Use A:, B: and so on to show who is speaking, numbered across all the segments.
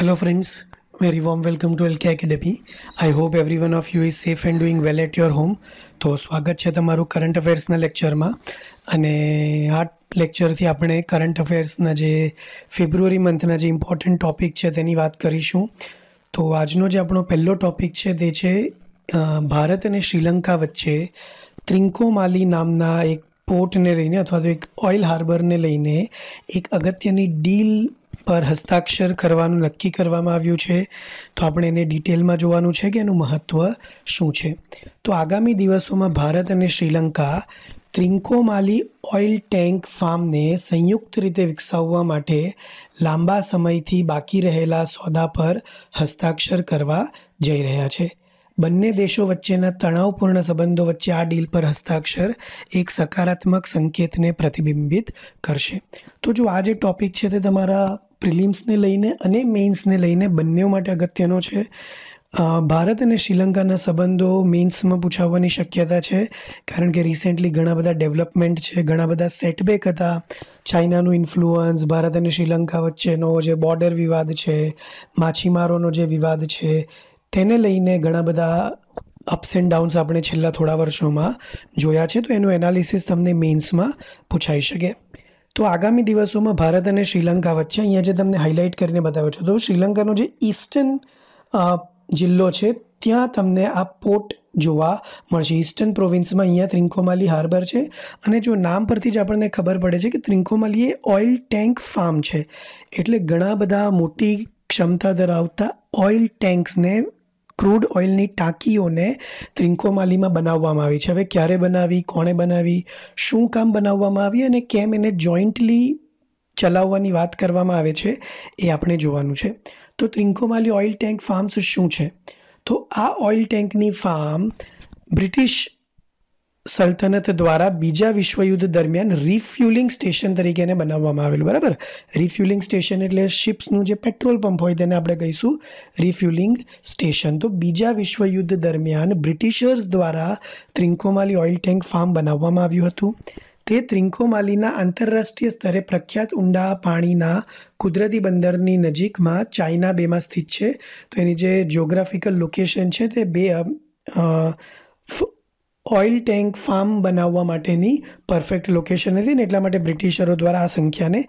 A: Hello friends very warm welcome to LK Academy. I hope every one of you is safe and doing well at your home. તો સ્વાગત છે તમારું current અફેર્સના લેક્ચરમાં અને આ લેક્ચરથી આપણે કરંટ અફેર્સના જે ફેબ્રુઆરી મંથના જે ઇમ્પોર્ટન્ટ ટોપિક છે તેની વાત કરીશું તો આજનો જે આપણો પહેલો ટોપિક છે તે છે ભારત અને શ્રીલંકા વચ્ચે ત્રિંકોમાલી નામના એક પોર્ટને લઈને અથવા તો એક ઓઇલ હાર્બરને લઈને એક અગત્યની ડીલ પર હસ્તાક્ષર કરવાનું નક્કી કરવામાં આવ્યું છે તો આપણે એને ડિટેલમાં જોવાનું છે કે એનું મહત્ત્વ શું છે તો આગામી દિવસોમાં ભારત અને શ્રીલંકા ત્રિંકોમાલી ઓઇલ ટેન્ક ફાર્મને સંયુક્ત રીતે વિકસાવવા માટે લાંબા સમયથી બાકી રહેલા સોદા પર હસ્તાક્ષર કરવા જઈ રહ્યા છે બંને દેશો વચ્ચેના તણાવપૂર્ણ સંબંધો વચ્ચે આ ડીલ પર હસ્તાક્ષર એક સકારાત્મક સંકેતને પ્રતિબિંબિત કરશે તો જો આ જે ટૉપિક છે તે તમારા પ્રિલિમ્સને લઈને અને મેઇન્સને લઈને બંને માટે અગત્યનો છે ભારત અને શ્રીલંકાના સંબંધો મેન્સમાં પૂછાવવાની શક્યતા છે કારણ કે રિસેન્ટલી ઘણા બધા ડેવલપમેન્ટ છે ઘણા બધા સેટબેક હતા ચાઇનાનું ઇન્ફ્લુઅન્સ ભારત અને શ્રીલંકા વચ્ચેનો જે બોર્ડર વિવાદ છે માછીમારોનો જે વિવાદ છે તેને લઈને ઘણા બધા અપ્સ એન્ડ ડાઉન્સ આપણે છેલ્લા થોડા વર્ષોમાં જોયા છે તો એનું એનાલિસિસ તમને મેઇન્સમાં પૂછાઈ શકે તો આગામી દિવસોમાં ભારત અને શ્રીલંકા વચ્ચે અહીંયા જે તમને હાઇલાઇટ કરીને બતાવ્યો છું તો શ્રીલંકાનો જે ઈસ્ટર્ન જિલ્લો છે ત્યાં તમને આ પોર્ટ જોવા મળશે ઈસ્ટર્ન પ્રોવિન્સમાં અહીંયા ત્રિંકોમાલી હાર્બર છે અને જો નામ પરથી જ આપણને ખબર પડે છે કે ત્રિંકોમાલી એ ઓઇલ ટેન્ક ફાર્મ છે એટલે ઘણા બધા મોટી ક્ષમતા ધરાવતા ઓઇલ ટેન્ક્સને ક્રૂડ ઓઇલની ટાંકીઓને ત્રિંકોમાલીમાં બનાવવામાં આવી છે હવે ક્યારે બનાવી કોણે બનાવી શું કામ બનાવવામાં આવી અને કેમ એને જોઈન્ટલી ચલાવવાની વાત કરવામાં આવે છે એ આપણે જોવાનું છે તો ત્રિંકોમાલી ઓઇલ ટેન્ક ફાર્મ્સ શું છે તો આ ઓઇલ ટેન્કની ફાર્મ બ્રિટિશ સલ્તનત દ્વારા બીજા વિશ્વયુદ્ધ દરમિયાન રિફ્યુલિંગ સ્ટેશન તરીકે એને બનાવવામાં આવેલું બરાબર રિફ્યુલિંગ સ્ટેશન એટલે શિપ્સનું જે પેટ્રોલ પંપ હોય તેને આપણે કહીશું રિફ્યુલિંગ સ્ટેશન તો બીજા વિશ્વયુદ્ધ દરમિયાન બ્રિટિશર્સ દ્વારા ત્રિંકોમાલી ઓઇલ ટેન્ક ફાર્મ બનાવવામાં આવ્યું હતું તે ત્રિંકોમાલીના આંતરરાષ્ટ્રીય સ્તરે પ્રખ્યાત ઊંડા પાણીના કુદરતી બંદરની નજીકમાં ચાઇના બેમાં સ્થિત છે તો એની જે જ્યોગ્રાફિકલ લોકેશન છે તે બે ઓઇલ ટેન્ક ફાર્મ બનાવવા માટેની પરફેક્ટ લોકેશન હતી ને એટલા માટે બ્રિટિશરો દ્વારા આ સંખ્યાને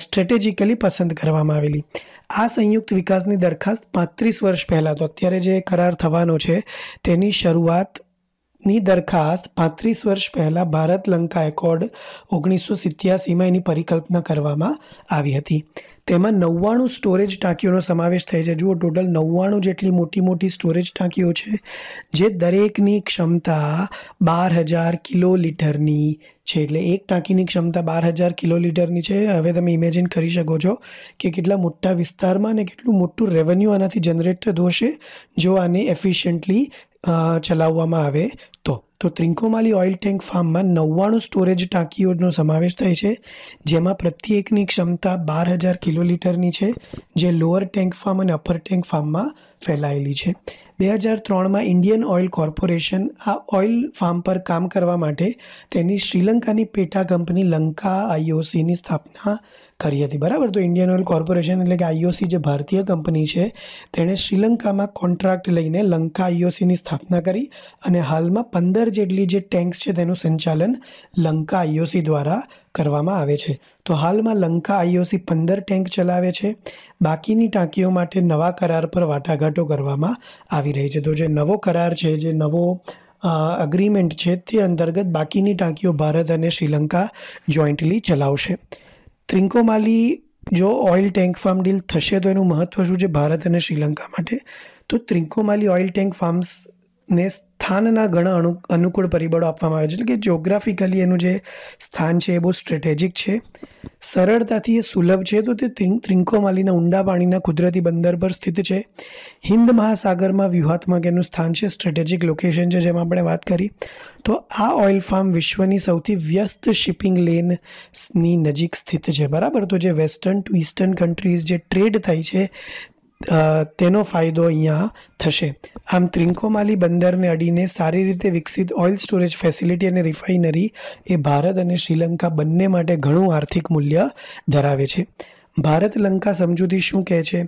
A: સ્ટ્રેટેજિકલી પસંદ કરવામાં આવેલી આ સંયુક્ત વિકાસની દરખાસ્ત પાંત્રીસ વર્ષ પહેલાં તો અત્યારે જે કરાર થવાનો છે તેની શરૂઆતની દરખાસ્ત પાંત્રીસ વર્ષ પહેલાં ભારત લંકા એકોર્ડ ઓગણીસો સિત્યાસીમાં એની પરિકલ્પના કરવામાં આવી હતી તેમાં નવ્વાણું સ્ટોરેજ ટાંકીઓનો સમાવેશ થાય છે જુઓ ટોટલ નવ્વાણું જેટલી મોટી મોટી સ્ટોરેજ ટાંકીઓ છે જે દરેકની ક્ષમતા બાર હજાર કિલો લીટરની છે એટલે એક ટાંકીની ક્ષમતા બાર હજાર કિલો લીટરની છે હવે તમે ઇમેજિન કરી શકો છો કે કેટલા મોટા વિસ્તારમાં અને કેટલું મોટું રેવન્યુ આનાથી જનરેટ થતું હશે જો આને એફિશિયન્ટલી ચલાવવામાં આવે તો તો ત્રિંકોમાલી ઓઇલ ટેન્ક ફાર્મમાં નવ્વાણું સ્ટોરેજ ટાંકીઓનો સમાવેશ થાય છે જેમાં પ્રત્યેકની ક્ષમતા બાર હજાર કિલોલીટરની છે જે લોઅર ટેન્ક ફાર્મ અને અપર ટેન્ક ફાર્મમાં ફેલાયેલી છે બે હજાર ત્રણમાં ઇન્ડિયન ઓઇલ કોર્પોરેશન આ ઓઇલ ફાર્મ પર કામ કરવા માટે તેની શ્રીલંકાની પેટા કંપની લંકા આઈઓસીની સ્થાપના કરી હતી બરાબર તો ઇન્ડિયન ઓઇલ કોર્પોરેશન એટલે કે આઈઓસી જે ભારતીય કંપની છે તેણે શ્રીલંકામાં કોન્ટ્રાક્ટ લઈને લંકા આઈઓસીની સ્થાપના કરી અને હાલમાં પંદર જેટલી જે ટેન્ક્સ છે તેનું સંચાલન લંકા આઈઓસી દ્વારા કરવામાં આવે છે તો હાલમાં લંકા આઈઓસી પંદર ટેન્ક ચલાવે છે બાકીની ટાંકીઓ માટે નવા કરાર પર વાટાઘાટો કરવામાં આવી રહી છે તો જે નવો કરાર છે જે નવો અગ્રીમેન્ટ છે તે અંતર્ગત બાકીની ટાંકીઓ ભારત અને શ્રીલંકા જોઈન્ટલી ચલાવશે ત્રિંકોમાલી જો ઓઇલ ટેન્ક ફાર્મ ડીલ થશે તો એનું મહત્ત્વ શું છે ભારત અને શ્રીલંકા માટે તો ત્રિંકોમાલી ઓઇલ ટેન્ક ફાર્મ્સને સ્થાનના ઘણા અનુ અનુકૂળ પરિબળો આપવામાં આવે છે એટલે કે જ્યોગ્રાફિકલી એનું જે સ્થાન છે એ બહુ સ્ટ્રેટેજિક છે સરળતાથી એ સુલભ છે તો તે ત્રિંકોમાલીના ઊંડા પાણીના કુદરતી બંદર પર સ્થિત છે હિન્દ મહાસાગરમાં વ્યૂહાત્મક એનું સ્થાન છે સ્ટ્રેટેજિક લોકેશન છે જેમાં આપણે વાત કરી તો આ ઓઇલ ફાર્મ વિશ્વની સૌથી વ્યસ્ત શિપિંગ લેનની નજીક સ્થિત છે બરાબર તો જે વેસ્ટર્ન ટુ ઇસ્ટર્ન કન્ટ્રીઝ જે ટ્રેડ થાય છે તેનો ફાયદો અહીંયા થશે આમ ત્રિંકોમાલી બંદરને અડીને સારી રીતે વિકસિત ઓઇલ સ્ટોરેજ ફેસિલિટી અને રિફાઇનરી એ ભારત અને શ્રીલંકા બંને માટે ઘણું આર્થિક મૂલ્ય ધરાવે છે ભારત લંકા સમજૂતી શું કહે છે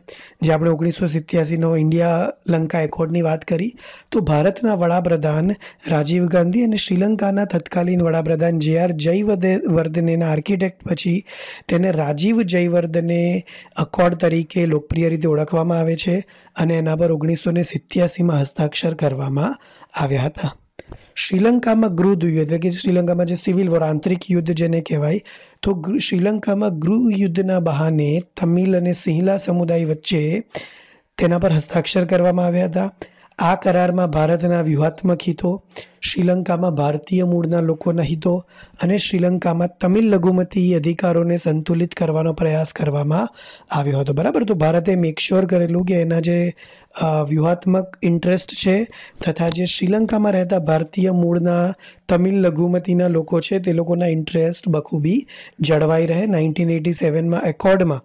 A: જે આપણે ઓગણીસો સિત્યાસીનો ઇન્ડિયા લંકા એકોર્ડની વાત કરી તો ભારતના વડાપ્રધાન રાજીવ ગાંધી અને શ્રીલંકાના તત્કાલીન વડાપ્રધાન જે આર જયવર્ધનેના આર્કિટેક્ટ પછી તેને રાજીવ જયવર્ધને અકોર્ડ તરીકે લોકપ્રિય રીતે ઓળખવામાં આવે છે અને એના પર ઓગણીસો ને સિત્યાસીમાં હસ્તાક્ષર કરવામાં આવ્યા હતા શ્રીલંકામાં ગૃહ યુદ્ધ એટલે કે શ્રીલંકામાં જે સિવિલ વોર આંતરિક યુદ્ધ જેને કહેવાય તો શ્રીલંકામાં ગૃહ યુદ્ધના બહાને તમિલ અને સિંહલા સમુદાય વચ્ચે તેના પર હસ્તાક્ષર કરવામાં આવ્યા હતા આ કરારમાં ભારતના વ્યૂહાત્મક હિતો શ્રીલંકામાં ભારતીય મૂળના લોકોના હિતો અને શ્રીલંકામાં તમિલ લઘુમતી અધિકારોને સંતુલિત કરવાનો પ્રયાસ કરવામાં આવ્યો હતો બરાબર તો ભારતે મેકશ્યોર કરેલું કે એના જે વ્યૂહાત્મક ઇન્ટરેસ્ટ છે તથા જે શ્રીલંકામાં રહેતા ભારતીય મૂળના તમિલ લઘુમતીના લોકો છે તે લોકોના ઇન્ટરેસ્ટ બખૂબી જળવાઈ રહે નાઇન્ટીન એટી સેવનમાં એકોર્ડમાં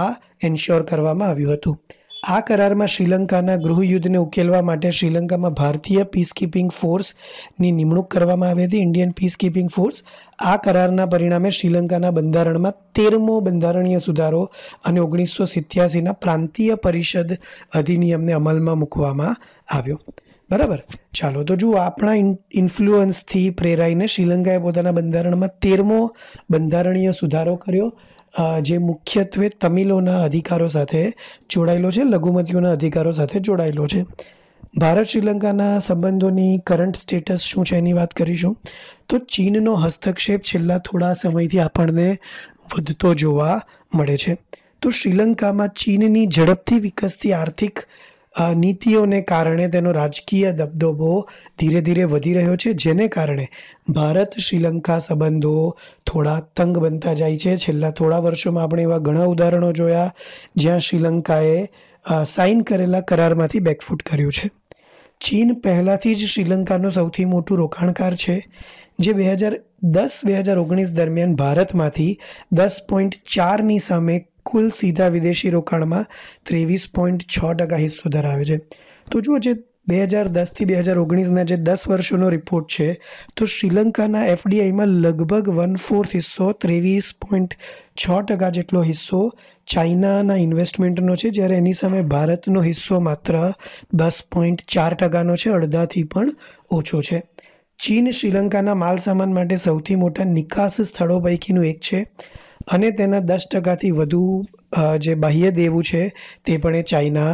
A: આ એન્શ્યોર કરવામાં આવ્યું હતું આ કરારમાં શ્રીલંકાના ગૃહયુદ્ધને ઉકેલવા માટે શ્રીલંકામાં ભારતીય પીસકીપિંગ ફોર્સની નિમણૂક કરવામાં આવી હતી ઇન્ડિયન પીસકીપિંગ ફોર્સ આ કરારના પરિણામે શ્રીલંકાના બંધારણમાં તેરમો બંધારણીય સુધારો અને ઓગણીસો સિત્યાસીના પ્રાંતીય પરિષદ અધિનિયમને અમલમાં મૂકવામાં આવ્યો બરાબર ચાલો તો જુઓ આપણા ઇન્ફ્લુઅન્સથી પ્રેરાઈને શ્રીલંકાએ પોતાના બંધારણમાં તેરમો બંધારણીય સુધારો કર્યો જે મુખ્યત્વે તમિલોના અધિકારો સાથે જોડાયેલો છે લઘુમતીઓના અધિકારો સાથે જોડાયેલો છે ભારત શ્રીલંકાના સંબંધોની કરંટ સ્ટેટસ શું છે એની વાત કરીશું તો ચીનનો હસ્તક્ષેપ છેલ્લા થોડા સમયથી આપણને વધતો જોવા મળે છે તો શ્રીલંકામાં ચીનની ઝડપથી વિકસતી આર્થિક નીતિઓને કારણે તેનો રાજકીય દબદબો ધીરે ધીરે વધી રહ્યો છે જેને કારણે ભારત શ્રીલંકા સંબંધો થોડા તંગ બનતા જાય છે છેલ્લા થોડા વર્ષોમાં આપણે એવા ઘણા ઉદાહરણો જોયા જ્યાં શ્રીલંકાએ સાઇન કરેલા કરારમાંથી બેકફૂટ કર્યું છે ચીન પહેલાંથી જ શ્રીલંકાનું સૌથી મોટું રોકાણકાર છે જે બે હજાર દસ બે હજાર ઓગણીસ દરમિયાન ભારતમાંથી દસ પોઈન્ટ ચારની સામે કુલ સીધા વિદેશી રોકાણમાં ત્રેવીસ પોઈન્ટ છ ટકા હિસ્સો ધરાવે છે તો જુઓ જે બે હજાર દસથી બે હજાર ઓગણીસના જે દસ વર્ષોનો રિપોર્ટ છે તો શ્રીલંકાના એફડીઆઈમાં લગભગ વન ફોર્થ હિસ્સો ત્રેવીસ પોઈન્ટ છ ટકા જેટલો હિસ્સો ચાઇનાના ઇન્વેસ્ટમેન્ટનો છે જ્યારે એની સામે ભારતનો હિસ્સો માત્ર દસ પોઈન્ટ ચાર ટકાનો છે અડધાથી પણ ઓછો છે ચીન શ્રીલંકાના માલસામાન માટે સૌથી મોટા નિકાસ સ્થળો પૈકીનું એક છે અને તેના દસ ટકાથી વધુ જે બાહ્ય દેવું છે તે પણ એ ચાઇના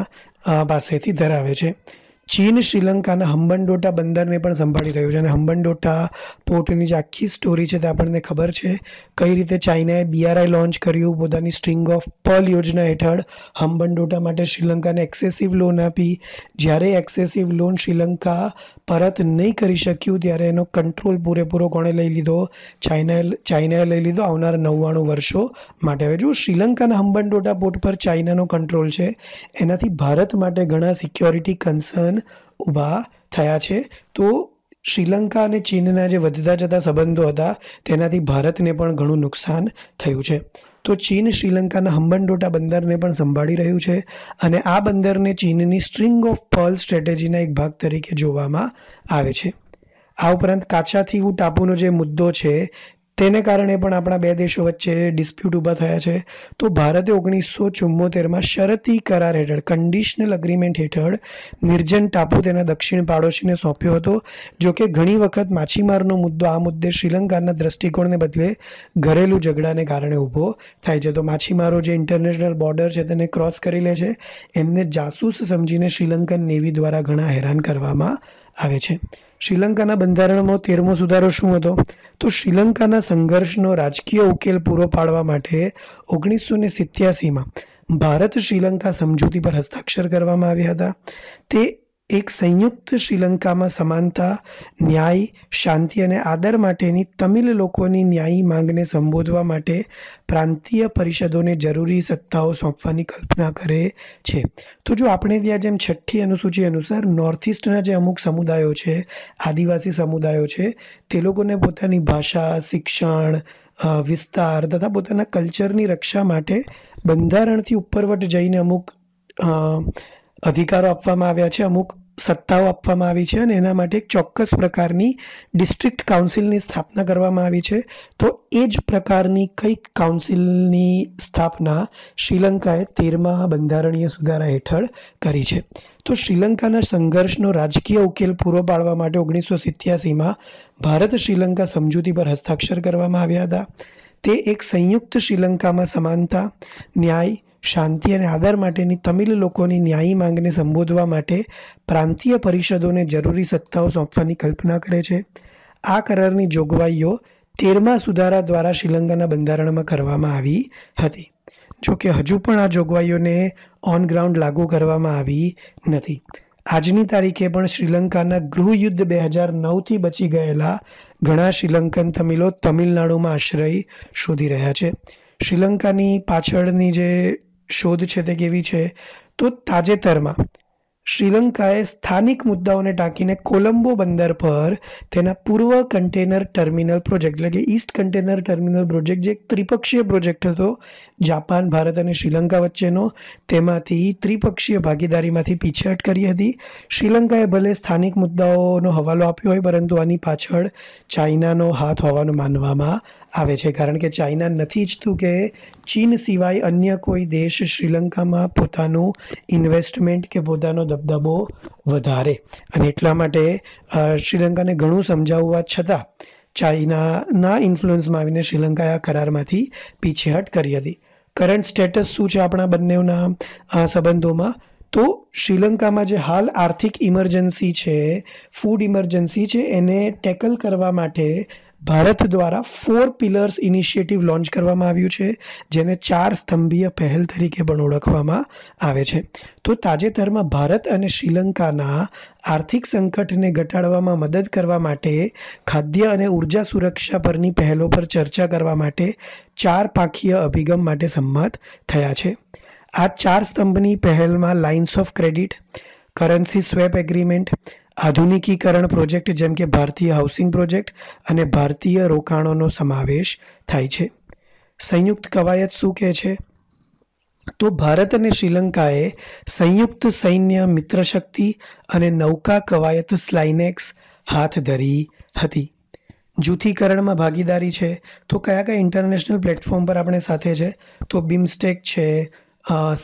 A: પાસેથી ધરાવે છે ચીન શ્રીલંકાના હમ્બનડોટા બંદરને પણ સંભાળી રહ્યું છે અને હમ્બનડોટા પોર્ટની જે આખી સ્ટોરી છે તે આપણને ખબર છે કઈ રીતે ચાઇનાએ બીઆરઆઈ લોન્ચ કર્યું પોતાની સ્ટ્રિંગ ઓફ પર્લ યોજના હેઠળ હમ્બનડોટા માટે શ્રીલંકાને એક્સેસિવ લોન આપી જ્યારે એક્સેસિવ લોન શ્રીલંકા પરત નહીં કરી શક્યું ત્યારે એનો કંટ્રોલ પૂરેપૂરો કોણે લઈ લીધો ચાઇનાએ ચાઇનાએ લઈ લીધો આવનારા નવ્વાણું વર્ષો માટે હવે જો શ્રીલંકાના હમ્બનડોટા પોર્ટ પર ચાઇનાનો કંટ્રોલ છે એનાથી ભારત માટે ઘણા સિક્યોરિટી કન્સર્ન પ્રશ્ન ઊભા થયા છે તો શ્રીલંકા અને ચીનના જે વધતા જતા સંબંધો હતા તેનાથી ભારતને પણ ઘણું નુકસાન થયું છે તો ચીન શ્રીલંકાના હંબનટોટા બંદરને પણ સંભાળી રહ્યું છે અને આ બંદરને ચીનની સ્ટ્રિંગ ઓફ પર્લ સ્ટ્રેટેજીના એક ભાગ તરીકે જોવામાં આવે છે આ ઉપરાંત કાચાથી ટાપુનો જે મુદ્દો છે તેને કારણે પણ આપણા બે દેશો વચ્ચે ડિસ્પ્યુટ ઊભા થયા છે તો ભારતે ઓગણીસો ચુમ્મોતેરમાં શરતી કરાર હેઠળ કન્ડિશનલ અગ્રીમેન્ટ હેઠળ નિર્જન ટાપુ તેના દક્ષિણ પાડોશીને સોંપ્યો હતો જો કે ઘણી વખત માછીમારનો મુદ્દો આ મુદ્દે શ્રીલંકાના દ્રષ્ટિકોણને બદલે ઘરેલું ઝઘડાને કારણે ઊભો થાય છે તો માછીમારો જે ઇન્ટરનેશનલ બોર્ડર છે તેને ક્રોસ કરી લે છે એમને જાસૂસ સમજીને શ્રીલંકન નેવી દ્વારા ઘણા હેરાન કરવામાં આવે છે શ્રીલંકાના બંધારણમાં તેરમો સુધારો શું હતો તો શ્રીલંકાના સંઘર્ષનો રાજકીય ઉકેલ પૂરો પાડવા માટે ઓગણીસો ને સિત્યાસીમાં ભારત શ્રીલંકા સમજૂતી પર હસ્તાક્ષર કરવામાં આવ્યા હતા તે એક સંયુક્ત શ્રીલંકામાં સમાનતા ન્યાય શાંતિ અને આદર માટેની તમિલ લોકોની ન્યાયી માંગને સંબોધવા માટે પ્રાંતીય પરિષદોને જરૂરી સત્તાઓ સોંપવાની કલ્પના કરે છે તો જો આપણે ત્યાં જેમ છઠ્ઠી અનુસૂચિ અનુસાર નોર્થ ઇસ્ટના જે અમુક સમુદાયો છે આદિવાસી સમુદાયો છે તે લોકોને પોતાની ભાષા શિક્ષણ વિસ્તાર તથા પોતાના કલ્ચરની રક્ષા માટે બંધારણથી ઉપરવટ જઈને અમુક અધિકારો આપવામાં આવ્યા છે અમુક સત્તાઓ આપવામાં આવી છે અને એના માટે એક ચોક્કસ પ્રકારની ડિસ્ટ્રિક્ટ કાઉન્સિલની સ્થાપના કરવામાં આવી છે તો એ જ પ્રકારની કંઈક કાઉન્સિલની સ્થાપના શ્રીલંકાએ તેરમા બંધારણીય સુધારા હેઠળ કરી છે તો શ્રીલંકાના સંઘર્ષનો રાજકીય ઉકેલ પૂરો પાડવા માટે ઓગણીસો સિત્યાસીમાં ભારત શ્રીલંકા સમજૂતી પર હસ્તાક્ષર કરવામાં આવ્યા હતા તે એક સંયુક્ત શ્રીલંકામાં સમાનતા ન્યાય શાંતિ અને આદર માટેની તમિલ લોકોની ન્યાયી માંગને સંબોધવા માટે પ્રાંતીય પરિષદોને જરૂરી સત્તાઓ સોંપવાની કલ્પના કરે છે આ કરારની જોગવાઈઓ તેરમા સુધારા દ્વારા શ્રીલંકાના બંધારણમાં કરવામાં આવી હતી જોકે હજુ પણ આ જોગવાઈઓને ઓન ગ્રાઉન્ડ લાગુ કરવામાં આવી નથી આજની તારીખે પણ શ્રીલંકાના ગૃહયુદ્ધ બે હજાર નવથી બચી ગયેલા ઘણા શ્રીલંકન તમિલો તમિલનાડુમાં આશ્રય શોધી રહ્યા છે શ્રીલંકાની પાછળની જે શોધ છે તે કેવી છે તો તાજેતરમાં શ્રીલંકાએ સ્થાનિક મુદ્દાઓને ટાંકીને કોલંબો બંદર પર તેના પૂર્વ કન્ટેનર ટર્મિનલ પ્રોજેક્ટ એટલે કે ઈસ્ટ કન્ટેનર ટર્મિનલ પ્રોજેક્ટ જે એક ત્રિપક્ષીય પ્રોજેક્ટ હતો જાપાન ભારત અને શ્રીલંકા વચ્ચેનો તેમાંથી ત્રિપક્ષીય ભાગીદારીમાંથી પીછેહટ કરી હતી શ્રીલંકાએ ભલે સ્થાનિક મુદ્દાઓનો હવાલો આપ્યો હોય પરંતુ આની પાછળ ચાઇનાનો હાથ હોવાનું માનવામાં આવે છે કારણ કે ચાઇના નથી ઈચ્છતું કે ચીન સિવાય અન્ય કોઈ દેશ શ્રીલંકામાં પોતાનું ઇન્વેસ્ટમેન્ટ કે પોતાનો દબદબો વધારે અને એટલા માટે શ્રીલંકાને ઘણું સમજાવવા છતાં ચાઇનાના ઇન્ફ્લુઅન્સમાં આવીને શ્રીલંકાએ આ કરારમાંથી પીછેહટ કરી હતી કરંટ સ્ટેટસ શું છે આપણા બંનેના સંબંધોમાં તો શ્રીલંકામાં જે હાલ આર્થિક ઇમરજન્સી છે ફૂડ ઇમરજન્સી છે એને ટેકલ કરવા માટે ભારત દ્વારા ફોર પિલર્સ ઇનિશિયેટિવ લોન્ચ કરવામાં આવ્યું છે જેને ચાર સ્તંભીય પહેલ તરીકે પણ ઓળખવામાં આવે છે તો તાજેતરમાં ભારત અને શ્રીલંકાના આર્થિક સંકટને ઘટાડવામાં મદદ કરવા માટે ખાદ્ય અને ઉર્જા સુરક્ષા પરની પહેલો પર ચર્ચા કરવા માટે ચાર પાંખીય અભિગમ માટે સંમત થયા છે આ ચાર સ્તંભની પહેલમાં lines of credit currency swap agreement આધુનિકીકરણ પ્રોજેક્ટ જેમ કે ભારતીય હાઉસિંગ પ્રોજેક્ટ અને ભારતીય રોકાણોનો સમાવેશ થાય છે સંયુક્ત કવાયત શું કહે છે તો ભારત અને શ્રીલંકાએ સંયુક્ત સૈન્ય મિત્રશક્તિ અને નૌકા કવાયત સ્લાઇનેક્સ હાથ ધરી હતી જૂથીકરણમાં ભાગીદારી છે તો કયા કયા ઇન્ટરનેશનલ પ્લેટફોર્મ પર આપણે સાથે છે તો બિમસ્ટેક છે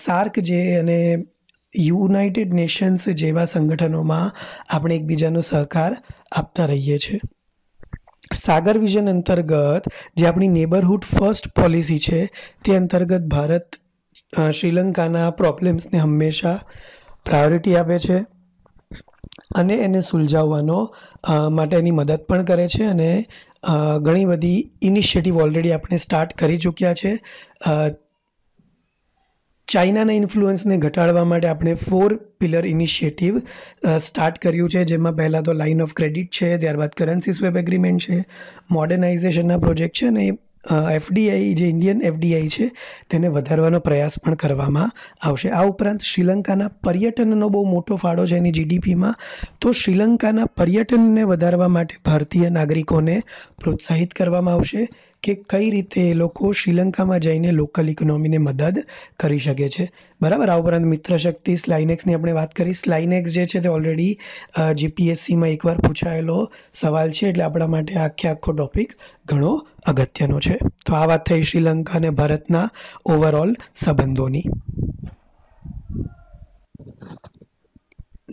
A: સાર્ક જે અને યુનાઇટેડ નેશન્સ જેવા સંગઠનોમાં આપણે એકબીજાનો સહકાર આપતા રહીએ છીએ સાગર વિઝન અંતર્ગત જે આપણી નેબરહુડ ફર્સ્ટ પોલિસી છે તે અંતર્ગત ભારત શ્રીલંકાના પ્રોબ્લેમ્સને હંમેશા પ્રાયોરિટી આપે છે અને એને સુલઝાવવાનો માટેની મદદ પણ કરે છે અને ઘણી બધી ઇનિશિયેટિવ ઓલરેડી આપણે સ્ટાર્ટ કરી ચૂક્યા છે ચાઇનાના ઇન્ફ્લુઅન્સને ઘટાડવા માટે આપણે ફોર પિલર ઇનિશિયેટિવ સ્ટાર્ટ કર્યું છે જેમાં પહેલાં તો લાઇન ઓફ ક્રેડિટ છે ત્યારબાદ કરન્સી સ્વેપ એગ્રીમેન્ટ છે મોડર્નાઇઝેશનના પ્રોજેક્ટ છે અને એફડીઆઈ જે ઇન્ડિયન એફડીઆઈ છે તેને વધારવાનો પ્રયાસ પણ કરવામાં આવશે આ ઉપરાંત શ્રીલંકાના પર્યટનનો બહુ મોટો ફાળો છે એની જીડીપીમાં તો શ્રીલંકાના પર્યટનને વધારવા માટે ભારતીય નાગરિકોને પ્રોત્સાહિત કરવામાં આવશે કે કઈ રીતે એ લોકો શ્રીલંકામાં જઈને લોકલ ઇકોનોમીને મદદ કરી શકે છે બરાબર આ ઉપરાંત મિત્રશક્તિ સ્લાઇનેક્સની આપણે વાત કરી સ્લાઇનેક્સ જે છે તે ઓલરેડી જીપીએસસીમાં એકવાર પૂછાયેલો સવાલ છે એટલે આપણા માટે આખે આખો ટોપિક ઘણો અગત્યનો છે તો આ વાત થઈ શ્રીલંકા અને ભારતના ઓવરઓલ સંબંધોની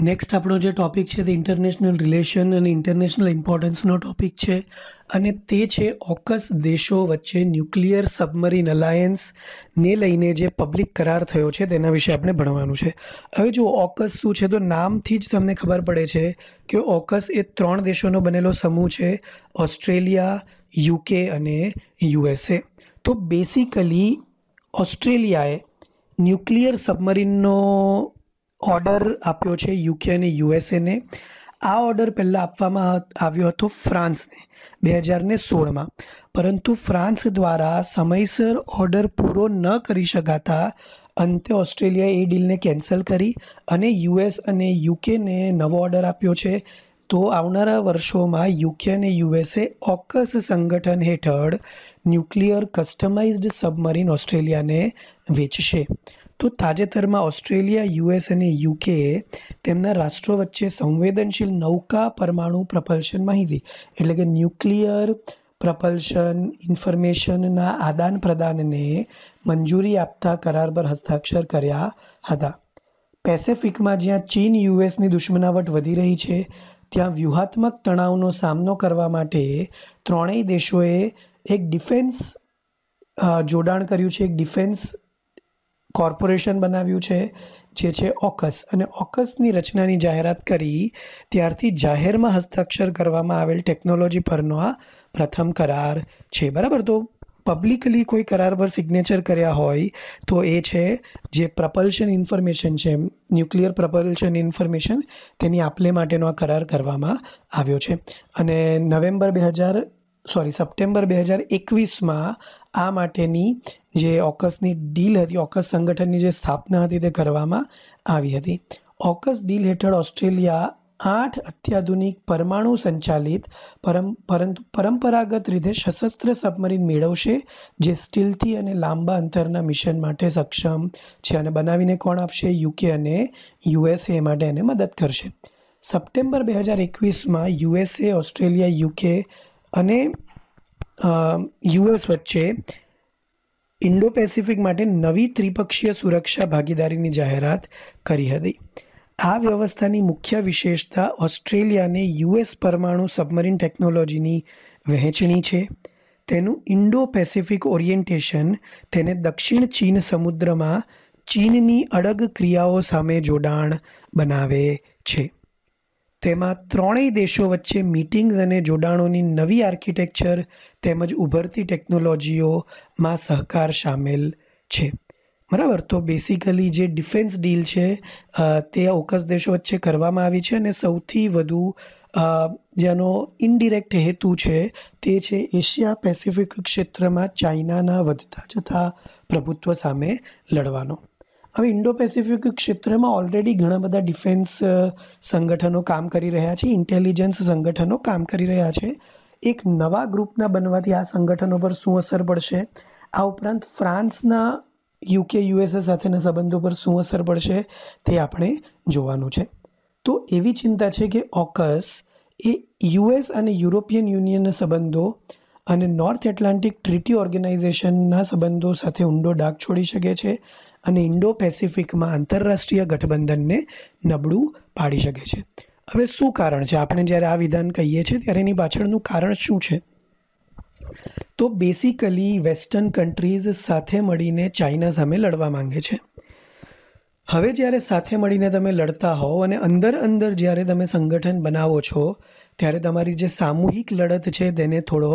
A: નેક્સ્ટ આપણો જે ટૉપિક છે તે ઇન્ટરનેશનલ રિલેશન અને ઇન્ટરનેશનલ ઇમ્પોર્ટન્સનો ટૉપિક છે અને તે છે ઓકસ દેશો વચ્ચે ન્યુક્લિયર સબમરીન અલાયન્સને લઈને જે પબ્લિક કરાર થયો છે તેના વિશે આપણે ભણવાનું છે હવે જો ઓકસ શું છે તો નામથી જ તમને ખબર પડે છે કે ઓકસ એ ત્રણ દેશોનો બનેલો સમૂહ છે ઓસ્ટ્રેલિયા યુકે અને યુએસએ તો બેસિકલી ઓસ્ટ્રેલિયાએ ન્યુક્લિયર સબમરીનનો ઓર્ડર આપ્યો છે યુકે અને યુએસએને આ ઓર્ડર પહેલાં આપવામાં આવ્યો હતો ફ્રાન્સને બે હજારને સોળમાં પરંતુ ફ્રાન્સ દ્વારા સમયસર ઓર્ડર પૂરો ન કરી શકાતા અંતે ઓસ્ટ્રેલિયાએ એ ડીલને કેન્સલ કરી અને યુએસ અને યુકેને નવો ઓર્ડર આપ્યો છે તો આવનારા વર્ષોમાં યુકે અને યુએસએ ઓકસ સંગઠન હેઠળ ન્યુક્લિયર કસ્ટમાઇઝ્ડ સબમરીન ઓસ્ટ્રેલિયાને વેચશે તો તાજેતરમાં ઓસ્ટ્રેલિયા યુએસ અને યુકે તેમના રાષ્ટ્રો વચ્ચે સંવેદનશીલ નૌકા પરમાણુ પ્રપલ્શન માહિતી એટલે કે ન્યુક્લિયર પ્રપલ્શન ઇન્ફોર્મેશનના આદાન પ્રદાનને મંજૂરી આપતા કરાર પર હસ્તાક્ષર કર્યા હતા પેસેફિકમાં જ્યાં ચીન યુએસની દુશ્મનાવટ વધી રહી છે ત્યાં વ્યૂહાત્મક તણાવનો સામનો કરવા માટે ત્રણેય દેશોએ એક ડિફેન્સ જોડાણ કર્યું છે એક ડિફેન્સ કોર્પોરેશન બનાવ્યું છે જે છે ઓકસ અને ઓકસની રચનાની જાહેરાત કરી ત્યારથી જાહેરમાં હસ્તાક્ષર કરવામાં આવેલ ટેકનોલોજી પરનો આ પ્રથમ કરાર છે બરાબર તો પબ્લિકલી કોઈ કરાર પર સિગ્નેચર કર્યા હોય તો એ છે જે પ્રપલ્શન ઇન્ફોર્મેશન છે ન્યુક્લિયર પ્રપલ્શન ઇન્ફોર્મેશન તેની આપલે માટેનો આ કરાર કરવામાં આવ્યો છે અને નવેમ્બર બે હજાર સોરી સપ્ટેમ્બર બે હજાર એકવીસમાં આ માટેની જે ઓકસની ડીલ હતી ઓકસ સંગઠનની જે સ્થાપના હતી તે કરવામાં આવી હતી ઓકસ ડીલ હેઠળ ઓસ્ટ્રેલિયા આઠ અત્યાધુનિક પરમાણુ સંચાલિત પરમ પરંતુ પરંપરાગત રીતે સશસ્ત્ર સબમરીન મેળવશે જે સ્ટીલથી અને લાંબા અંતરના મિશન માટે સક્ષમ છે અને બનાવીને કોણ આપશે યુકે અને યુએસએ માટે એને મદદ કરશે સપ્ટેમ્બર બે હજાર એકવીસમાં યુએસએ ઓસ્ટ્રેલિયા યુકે અને યુએસ વચ્ચે ઇન્ડો પેસિફિક માટે નવી ત્રિપક્ષીય સુરક્ષા ભાગીદારીની જાહેરાત કરી હતી આ વ્યવસ્થાની મુખ્ય વિશેષતા ઓસ્ટ્રેલિયાને યુએસ પરમાણુ સબમરીન ટેકનોલોજીની વહેંચણી છે તેનું ઇન્ડો પેસિફિક ઓરિએન્ટેશન તેને દક્ષિણ ચીન સમુદ્રમાં ચીનની અડગ ક્રિયાઓ સામે જોડાણ બનાવે છે તેમાં ત્રણેય દેશો વચ્ચે મીટિંગ્સ અને જોડાણોની નવી આર્કિટેક્ચર તેમજ ઉભરતી ટેકનોલોજીઓમાં સહકાર સામેલ છે બરાબર તો બેસિકલી જે ડિફેન્સ ડીલ છે તે ઓકસ દેશો વચ્ચે કરવામાં આવી છે અને સૌથી વધુ જેનો ઇનડિરેક્ટ હેતુ છે તે છે એશિયા પેસિફિક ક્ષેત્રમાં ચાઇનાના વધતા જતા પ્રભુત્વ સામે લડવાનો હવે ઇન્ડો પેસિફિક ક્ષેત્રમાં ઓલરેડી ઘણા બધા ડિફેન્સ સંગઠનો કામ કરી રહ્યા છે ઇન્ટેલિજન્સ સંગઠનો કામ કરી રહ્યા છે એક નવા ગ્રુપના બનવાથી આ સંગઠનો પર શું અસર પડશે આ ઉપરાંત ફ્રાન્સના યુકે યુએસએ સાથેના સંબંધો પર શું અસર પડશે તે આપણે જોવાનું છે તો એવી ચિંતા છે કે ઓકસ એ યુએસ અને યુરોપિયન યુનિયનના સંબંધો અને નોર્થ એટલાન્ટિક ટ્રીટી ઓર્ગેનાઇઝેશનના સંબંધો સાથે ઊંડો ડાઘ છોડી શકે છે અને ઇન્ડો પેસિફિકમાં આંતરરાષ્ટ્રીય ગઠબંધનને નબળું પાડી શકે છે હવે શું કારણ છે આપણે જ્યારે આ વિધાન કહીએ છીએ ત્યારે એની પાછળનું કારણ શું છે તો બેસિકલી વેસ્ટર્ન કન્ટ્રીઝ સાથે મળીને ચાઇના સામે લડવા માંગે છે હવે જ્યારે સાથે મળીને તમે લડતા હો અને અંદર અંદર જ્યારે તમે સંગઠન બનાવો છો ત્યારે તમારી જે સામૂહિક લડત છે તેને થોડો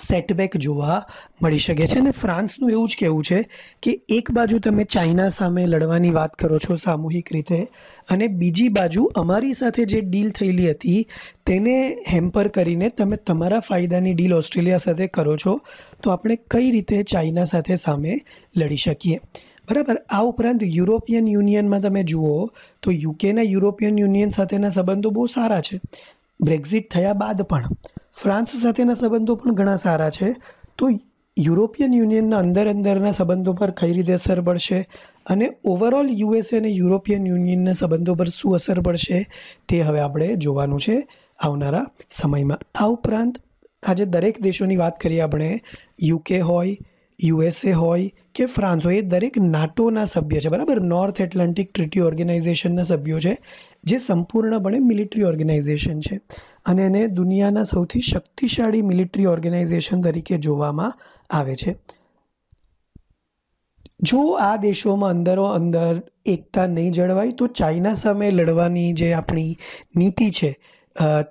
A: સેટબેક જોવા મળી શકે છે અને ફ્રાન્સનું એવું જ કહેવું છે કે એક બાજુ તમે ચાઇના સામે લડવાની વાત કરો છો સામૂહિક રીતે અને બીજી બાજુ અમારી સાથે જે ડીલ થયેલી હતી તેને હેમ્પર કરીને તમે તમારા ફાયદાની ડીલ ઓસ્ટ્રેલિયા સાથે કરો છો તો આપણે કઈ રીતે ચાઇના સાથે સામે લડી શકીએ બરાબર આ ઉપરાંત યુરોપિયન યુનિયનમાં તમે જુઓ તો યુકેના યુરોપિયન યુનિયન સાથેના સંબંધો બહુ સારા છે બ્રેક્ઝિટ થયા બાદ પણ ફ્રાન્સ સાથેના સંબંધો પણ ઘણા સારા છે તો યુરોપિયન યુનિયનના અંદર અંદરના સંબંધો પર કઈ રીતે અસર પડશે અને ઓવરઓલ યુએસએ અને યુરોપિયન યુનિયનના સંબંધો પર શું અસર પડશે તે હવે આપણે જોવાનું છે આવનારા સમયમાં આ ઉપરાંત આજે દરેક દેશોની વાત કરીએ આપણે યુકે હોય યુએસએ હોય કે ફ્રાન્સો એ દરેક નાટોના સભ્ય છે બરાબર નોર્થ એટલાન્ટિક ટ્રીટી ઓર્ગેનાઇઝેશનના સભ્યો છે જે સંપૂર્ણપણે મિલિટરી ઓર્ગેનાઇઝેશન છે અને એને દુનિયાના સૌથી શક્તિશાળી મિલિટરી ઓર્ગેનાઇઝેશન તરીકે જોવામાં આવે છે જો આ દેશોમાં અંદરો અંદર એકતા નહીં જળવાય તો ચાઇના સામે લડવાની જે આપણી નીતિ છે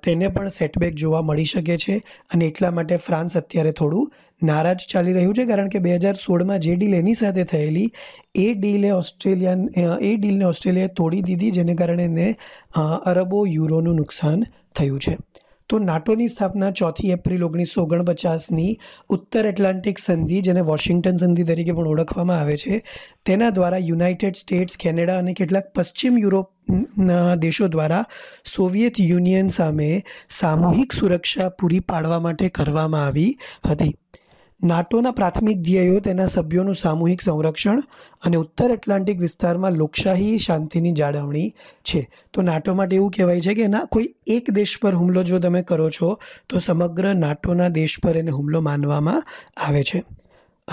A: તેને પણ સેટબેક જોવા મળી શકે છે અને એટલા માટે ફ્રાન્સ અત્યારે થોડું નારાજ ચાલી રહ્યું છે કારણ કે બે હજાર સોળમાં જે ડીલ એની સાથે થયેલી એ ડીલે ઓસ્ટ્રેલિયન એ ડીલને ઓસ્ટ્રેલિયાએ તોડી દીધી જેને કારણે એને અરબો યુરોનું નુકસાન થયું છે તો નાટોની સ્થાપના ચોથી એપ્રિલ ઓગણીસો ઓગણપચાસની ઉત્તર એટલાન્ટિક સંધિ જેને વોશિંગ્ટન સંધિ તરીકે પણ ઓળખવામાં આવે છે તેના દ્વારા યુનાઇટેડ સ્ટેટ્સ કેનેડા અને કેટલાક પશ્ચિમ યુરોપના દેશો દ્વારા સોવિયત યુનિયન સામે સામૂહિક સુરક્ષા પૂરી પાડવા માટે કરવામાં આવી હતી નાટોના પ્રાથમિક ધ્યેયો તેના સભ્યોનું સામૂહિક સંરક્ષણ અને ઉત્તર એટલાન્ટિક વિસ્તારમાં લોકશાહી શાંતિની જાળવણી છે તો નાટો માટે એવું કહેવાય છે કે એના કોઈ એક દેશ પર હુમલો જો તમે કરો છો તો સમગ્ર નાટોના દેશ પર એને હુમલો માનવામાં આવે છે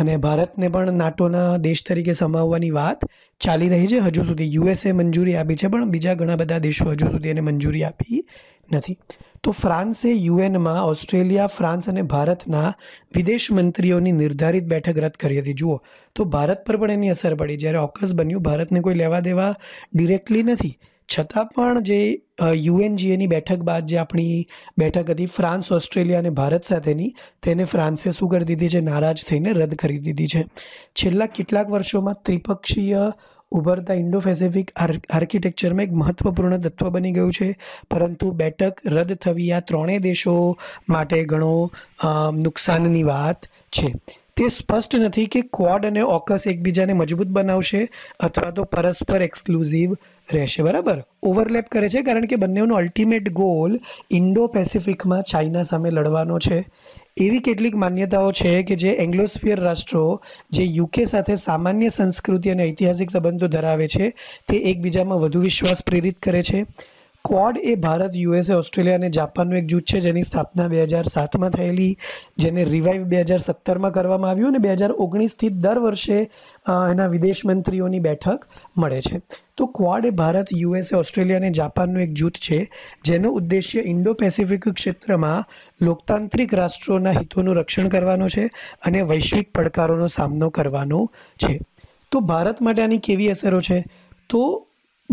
A: અને ભારતને પણ નાટોના દેશ તરીકે સમાવવાની વાત ચાલી રહી છે હજુ સુધી યુએસએ મંજૂરી આપી છે પણ બીજા ઘણા બધા દેશો હજુ સુધી એને મંજૂરી આપી નથી તો ફ્રાન્સે યુએનમાં ઓસ્ટ્રેલિયા ફ્રાન્સ અને ભારતના વિદેશ મંત્રીઓની નિર્ધારિત બેઠક રદ કરી હતી જુઓ તો ભારત પર પણ એની અસર પડી જ્યારે ઓકસ બન્યું ભારતને કોઈ લેવા દેવા ડિરેક્ટલી નથી છતાં પણ જે યુએનજીએની બેઠક બાદ જે આપણી બેઠક હતી ફ્રાન્સ ઓસ્ટ્રેલિયા અને ભારત સાથેની તેને ફ્રાન્સે શું કરી દીધી છે નારાજ થઈને રદ કરી દીધી છે છેલ્લા કેટલાક વર્ષોમાં ત્રિપક્ષીય ઉભરતા ઇન્ડો પેસેફિક આર્કિટેક્ચરમાં એક મહત્ત્વપૂર્ણ તત્વ બની ગયું છે પરંતુ બેઠક રદ થવી આ ત્રણેય દેશો માટે ઘણો નુકસાનની વાત છે તે સ્પષ્ટ નથી કે ક્વોડ અને ઓકસ એકબીજાને મજબૂત બનાવશે અથવા તો પરસ્પર એક્સક્લુઝિવ રહેશે બરાબર ઓવરલેપ કરે છે કારણ કે બંનેનો અલ્ટિમેટ ગોલ ઇન્ડો પેસિફિકમાં ચાઇના સામે લડવાનો છે એવી કેટલીક માન્યતાઓ છે કે જે એંગ્લોસ્ફિયર રાષ્ટ્રો જે યુકે સાથે સામાન્ય સંસ્કૃતિ અને ઐતિહાસિક સંબંધો ધરાવે છે તે એકબીજામાં વધુ વિશ્વાસ પ્રેરિત કરે છે ક્વોડ એ ભારત યુએસએ ઓસ્ટ્રેલિયા અને જાપાનનું એક જૂથ છે જેની સ્થાપના બે હજાર સાતમાં થયેલી જેને રિવાઇવ બે હજાર સત્તરમાં કરવામાં આવ્યું અને બે હજાર ઓગણીસથી દર વર્ષે એના વિદેશ મંત્રીઓની બેઠક મળે છે તો ક્વોડ એ ભારત યુએસએ ઓસ્ટ્રેલિયા અને જાપાનનું એક જૂથ છે જેનો ઉદ્દેશ્ય ઇન્ડો પેસિફિક ક્ષેત્રમાં લોકતાંત્રિક રાષ્ટ્રોના હિતોનું રક્ષણ કરવાનો છે અને વૈશ્વિક પડકારોનો સામનો કરવાનો છે તો ભારત માટે આની કેવી અસરો છે તો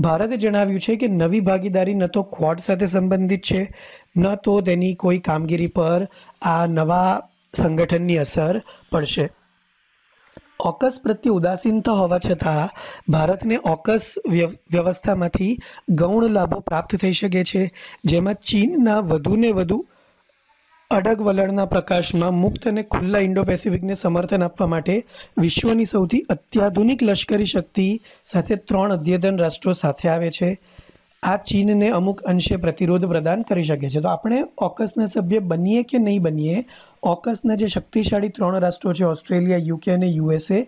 A: ભારતે જણાવ્યું છે કે નવી ભાગીદારી ન તો ક્વોડ સાથે સંબંધિત છે ન તો તેની કોઈ કામગીરી પર આ નવા સંગઠનની અસર પડશે ઓકસ પ્રત્યે ઉદાસીનતા હોવા છતાં ભારતને ઓકસ વ્યવસ્થામાંથી ગૌણ લાભો પ્રાપ્ત થઈ શકે છે જેમાં ચીનના વધુને વધુ અડગ વલણના પ્રકાશમાં મુક્ત અને ખુલ્લા ઇન્ડો પેસિફિકને સમર્થન આપવા માટે વિશ્વની સૌથી અત્યાધુનિક લશ્કરી શક્તિ સાથે ત્રણ અદ્યતન રાષ્ટ્રો સાથે આવે છે આ ચીનને અમુક અંશે પ્રતિરોધ પ્રદાન કરી શકે છે તો આપણે ઓકસના સભ્ય બનીએ કે નહીં બનીએ ઓકસના જે શક્તિશાળી ત્રણ રાષ્ટ્રો છે ઓસ્ટ્રેલિયા યુકે અને યુએસએ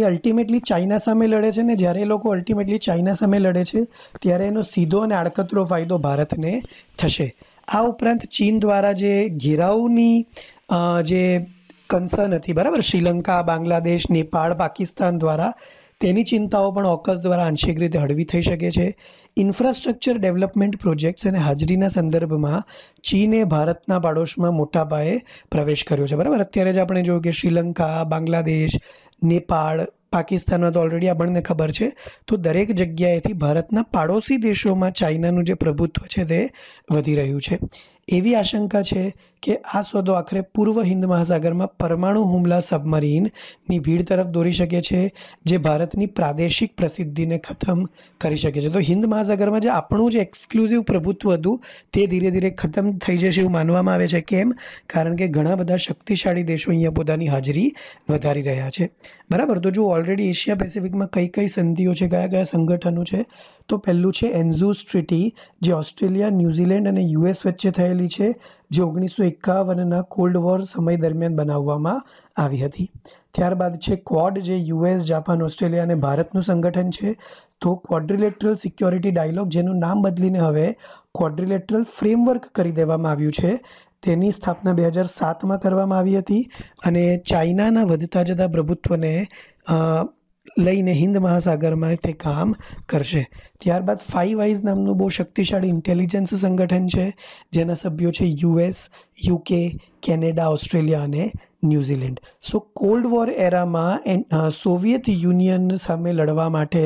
A: એ અલ્ટિમેટલી ચાઇના સામે લડે છે ને જ્યારે એ લોકો અલ્ટિમેટલી ચાઇના સામે લડે છે ત્યારે એનો સીધો અને આડકતરો ફાયદો ભારતને થશે આ ઉપરાંત ચીન દ્વારા જે ઘેરાવની જે કન્સર્ન હતી બરાબર શ્રીલંકા બાંગ્લાદેશ નેપાળ પાકિસ્તાન દ્વારા તેની ચિંતાઓ પણ ઓકસ દ્વારા આંશિક રીતે હળવી થઈ શકે છે ઇન્ફ્રાસ્ટ્રક્ચર ડેવલપમેન્ટ પ્રોજેક્ટ્સ અને હાજરીના સંદર્ભમાં ચીને ભારતના પાડોશમાં મોટા પાયે પ્રવેશ કર્યો છે બરાબર અત્યારે જ આપણે જોયું કે શ્રીલંકા બાંગ્લાદેશ નેપાળ પાકિસ્તાનમાં તો ઓલરેડી આપણને ખબર છે તો દરેક જગ્યાએથી ભારતના પાડોશી દેશોમાં ચાઇનાનું જે પ્રભુત્વ છે તે વધી રહ્યું છે એવી આશંકા છે કે આ સોદો આખરે પૂર્વ હિન્દ મહાસાગરમાં પરમાણુ હુમલા સબમરીનની ભીડ તરફ દોરી શકે છે જે ભારતની પ્રાદેશિક પ્રસિદ્ધિને ખતમ કરી શકે છે તો હિન્દ મહાસાગરમાં જે આપણું જે એક્સક્લુઝિવ પ્રભુત્વ હતું તે ધીરે ધીરે ખતમ થઈ જશે એવું માનવામાં આવે છે કેમ કારણ કે ઘણા બધા શક્તિશાળી દેશો અહીંયા પોતાની હાજરી વધારી રહ્યા છે બરાબર તો જો ઓલરેડી એશિયા પેસિફિકમાં કઈ કઈ સંધિઓ છે કયા કયા સંગઠનો છે તો પહેલું છે એન્ઝુસ ટ્રીટી જે ઓસ્ટ્રેલિયા ન્યૂઝીલેન્ડ અને યુએસ વચ્ચે થયેલ બનાવેલી છે જે ઓગણીસો એકાવનના કોલ્ડ વોર સમય દરમિયાન બનાવવામાં આવી હતી ત્યારબાદ છે ક્વોડ જે યુએસ જાપાન ઓસ્ટ્રેલિયા અને ભારતનું સંગઠન છે તો ક્વોડ્રિલેટરલ સિક્યોરિટી ડાયલોગ જેનું નામ બદલીને હવે ક્વોડ્રિલેટરલ ફ્રેમવર્ક કરી દેવામાં આવ્યું છે તેની સ્થાપના બે હજાર સાતમાં કરવામાં આવી હતી અને ચાઇનાના વધતા જતા પ્રભુત્વને લઈને હિન્દ મહાસાગરમાં તે કામ કરશે ત્યારબાદ ફાઈવ આઈઝ નામનું બહુ શક્તિશાળી ઇન્ટેલિજન્સ સંગઠન છે જેના સભ્યો છે યુએસ યુકે કેનેડા ઓસ્ટ્રેલિયા અને ન્યૂઝીલેન્ડ સો કોલ્ડ વોર એરામાં સોવિયત યુનિયન સામે લડવા માટે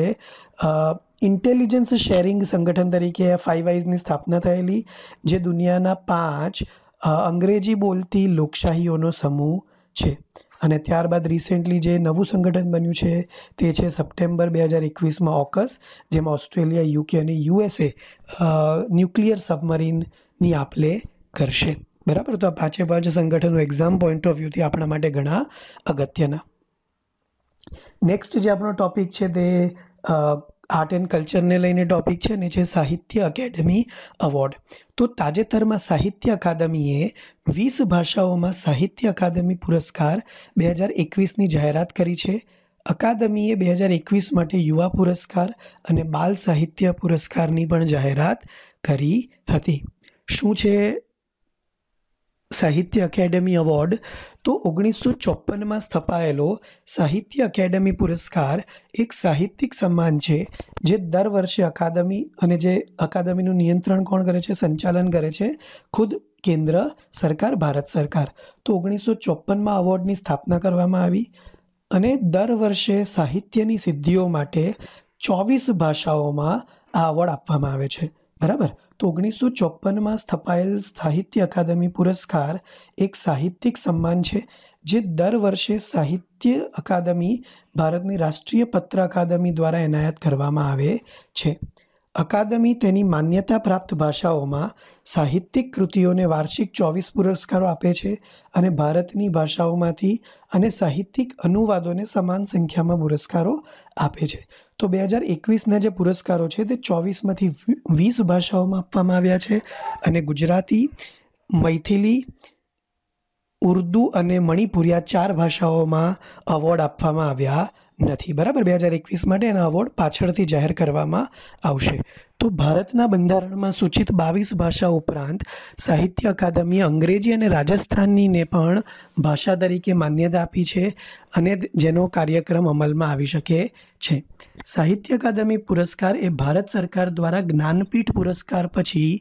A: ઇન્ટેલિજન્સ શેરિંગ સંગઠન તરીકે ફાઇવ આઈઝની સ્થાપના થયેલી જે દુનિયાના પાંચ અંગ્રેજી બોલતી લોકશાહીઓનો સમૂહ છે અને ત્યારબાદ રિસેન્ટલી જે નવું સંગઠન બન્યું છે તે છે સપ્ટેમ્બર બે હજાર એકવીસમાં ઓકસ જેમાં ઓસ્ટ્રેલિયા યુકે અને યુએસએ ન્યુક્લિયર સબમરીનની આપ લે કરશે બરાબર તો આ પાંચે પાંચ સંગઠનો એક્ઝામ પોઈન્ટ ઓફ વ્યૂથી આપણા માટે ઘણા અગત્યના નેક્સ્ટ જે આપણો ટોપિક છે તે આર્ટ એન્ડ કલ્ચરને લઈને ટોપિક છે ને જે સાહિત્ય એકેડમી અવોર્ડ તો તાજેતરમાં સાહિત્ય અકાદમીએ વીસ ભાષાઓમાં સાહિત્ય અકાદમી પુરસ્કાર બે હજાર એકવીસની જાહેરાત કરી છે અકાદમીએ બે હજાર એકવીસ માટે યુવા પુરસ્કાર અને બાલ સાહિત્ય પુરસ્કારની પણ જાહેરાત કરી હતી શું છે સાહિત્ય અકેડમી એવોર્ડ તો ઓગણીસો ચોપનમાં સ્થપાયેલો સાહિત્ય અકેડમી પુરસ્કાર એક સાહિત્યિક સન્માન છે જે દર વર્ષે અકાદમી અને જે અકાદમીનું નિયંત્રણ કોણ કરે છે સંચાલન કરે છે ખુદ કેન્દ્ર સરકાર ભારત સરકાર તો ઓગણીસો ચોપનમાં અવોર્ડની સ્થાપના કરવામાં આવી અને દર વર્ષે સાહિત્યની સિદ્ધિઓ માટે ચોવીસ ભાષાઓમાં આ અવોર્ડ આપવામાં આવે છે બરાબર તો ઓગણીસો ચોપ્પનમાં સ્થપાયેલ સાહિત્ય અકાદમી પુરસ્કાર એક સાહિત્યિક સન્માન છે જે દર વર્ષે સાહિત્ય અકાદમી ભારતની રાષ્ટ્રીય પત્ર અકાદમી દ્વારા એનાયત કરવામાં આવે છે અકાદમી તેની માન્યતા પ્રાપ્ત ભાષાઓમાં સાહિત્યિક કૃતિઓને વાર્ષિક ચોવીસ પુરસ્કારો આપે છે અને ભારતની ભાષાઓમાંથી અને સાહિત્યિક અનુવાદોને સમાન સંખ્યામાં પુરસ્કારો આપે છે તો બે હજાર એકવીસના જે પુરસ્કારો છે તે ચોવીસમાંથી વીસ ભાષાઓમાં આપવામાં આવ્યા છે અને ગુજરાતી મૈથિલી ઉર્દૂ અને મણિપુરી આ ચાર ભાષાઓમાં અવોર્ડ આપવામાં આવ્યા નથી બરાબર બે હજાર એકવીસ માટે એના અવોર્ડ પાછળથી જાહેર કરવામાં આવશે તો ભારતના બંધારણમાં સૂચિત બાવીસ ભાષા ઉપરાંત સાહિત્ય અકાદમી અંગ્રેજી અને રાજસ્થાનીને પણ ભાષા તરીકે માન્યતા આપી છે અને જેનો કાર્યક્રમ અમલમાં આવી શકે છે સાહિત્ય અકાદમી પુરસ્કાર એ ભારત સરકાર દ્વારા જ્ઞાનપીઠ પુરસ્કાર પછી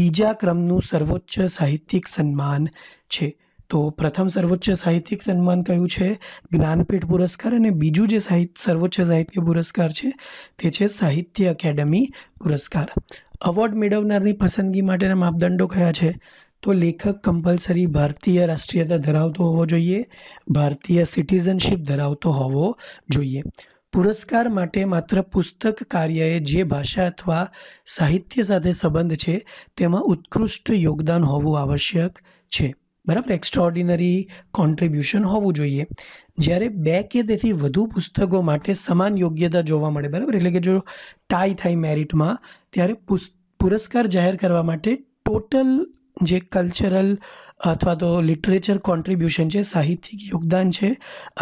A: બીજા ક્રમનું સર્વોચ્ચ સાહિત્યિક સન્માન છે તો પ્રથમ સર્વોચ્ચ સાહિત્યિક સન્માન કયું છે જ્ઞાનપીઠ પુરસ્કાર અને બીજું જે સાહિત્ય સર્વોચ્ચ સાહિત્ય પુરસ્કાર છે તે છે સાહિત્ય એકેડમી પુરસ્કાર અવોર્ડ મેળવનારની પસંદગી માટેના માપદંડો કયા છે તો લેખક કમ્પલસરી ભારતીય રાષ્ટ્રીયતા ધરાવતો હોવો જોઈએ ભારતીય સિટીઝનશીપ ધરાવતો હોવો જોઈએ પુરસ્કાર માટે માત્ર પુસ્તક કાર્યએ જે ભાષા અથવા સાહિત્ય સાથે સંબંધ છે તેમાં ઉત્કૃષ્ટ યોગદાન હોવું આવશ્યક છે બરાબર એક્સ્ટ્રાઓર્ડિનરી કોન્ટ્રીબ્યુશન હોવું જોઈએ જ્યારે બે કે તેથી વધુ પુસ્તકો માટે સમાન યોગ્યતા જોવા મળે બરાબર એટલે કે જો ટાઈ થાય મેરિટમાં ત્યારે પુરસ્કાર જાહેર કરવા માટે ટોટલ જે કલ્ચરલ અથવા તો લિટરેચર કોન્ટ્રીબ્યુશન છે સાહિત્યિક યોગદાન છે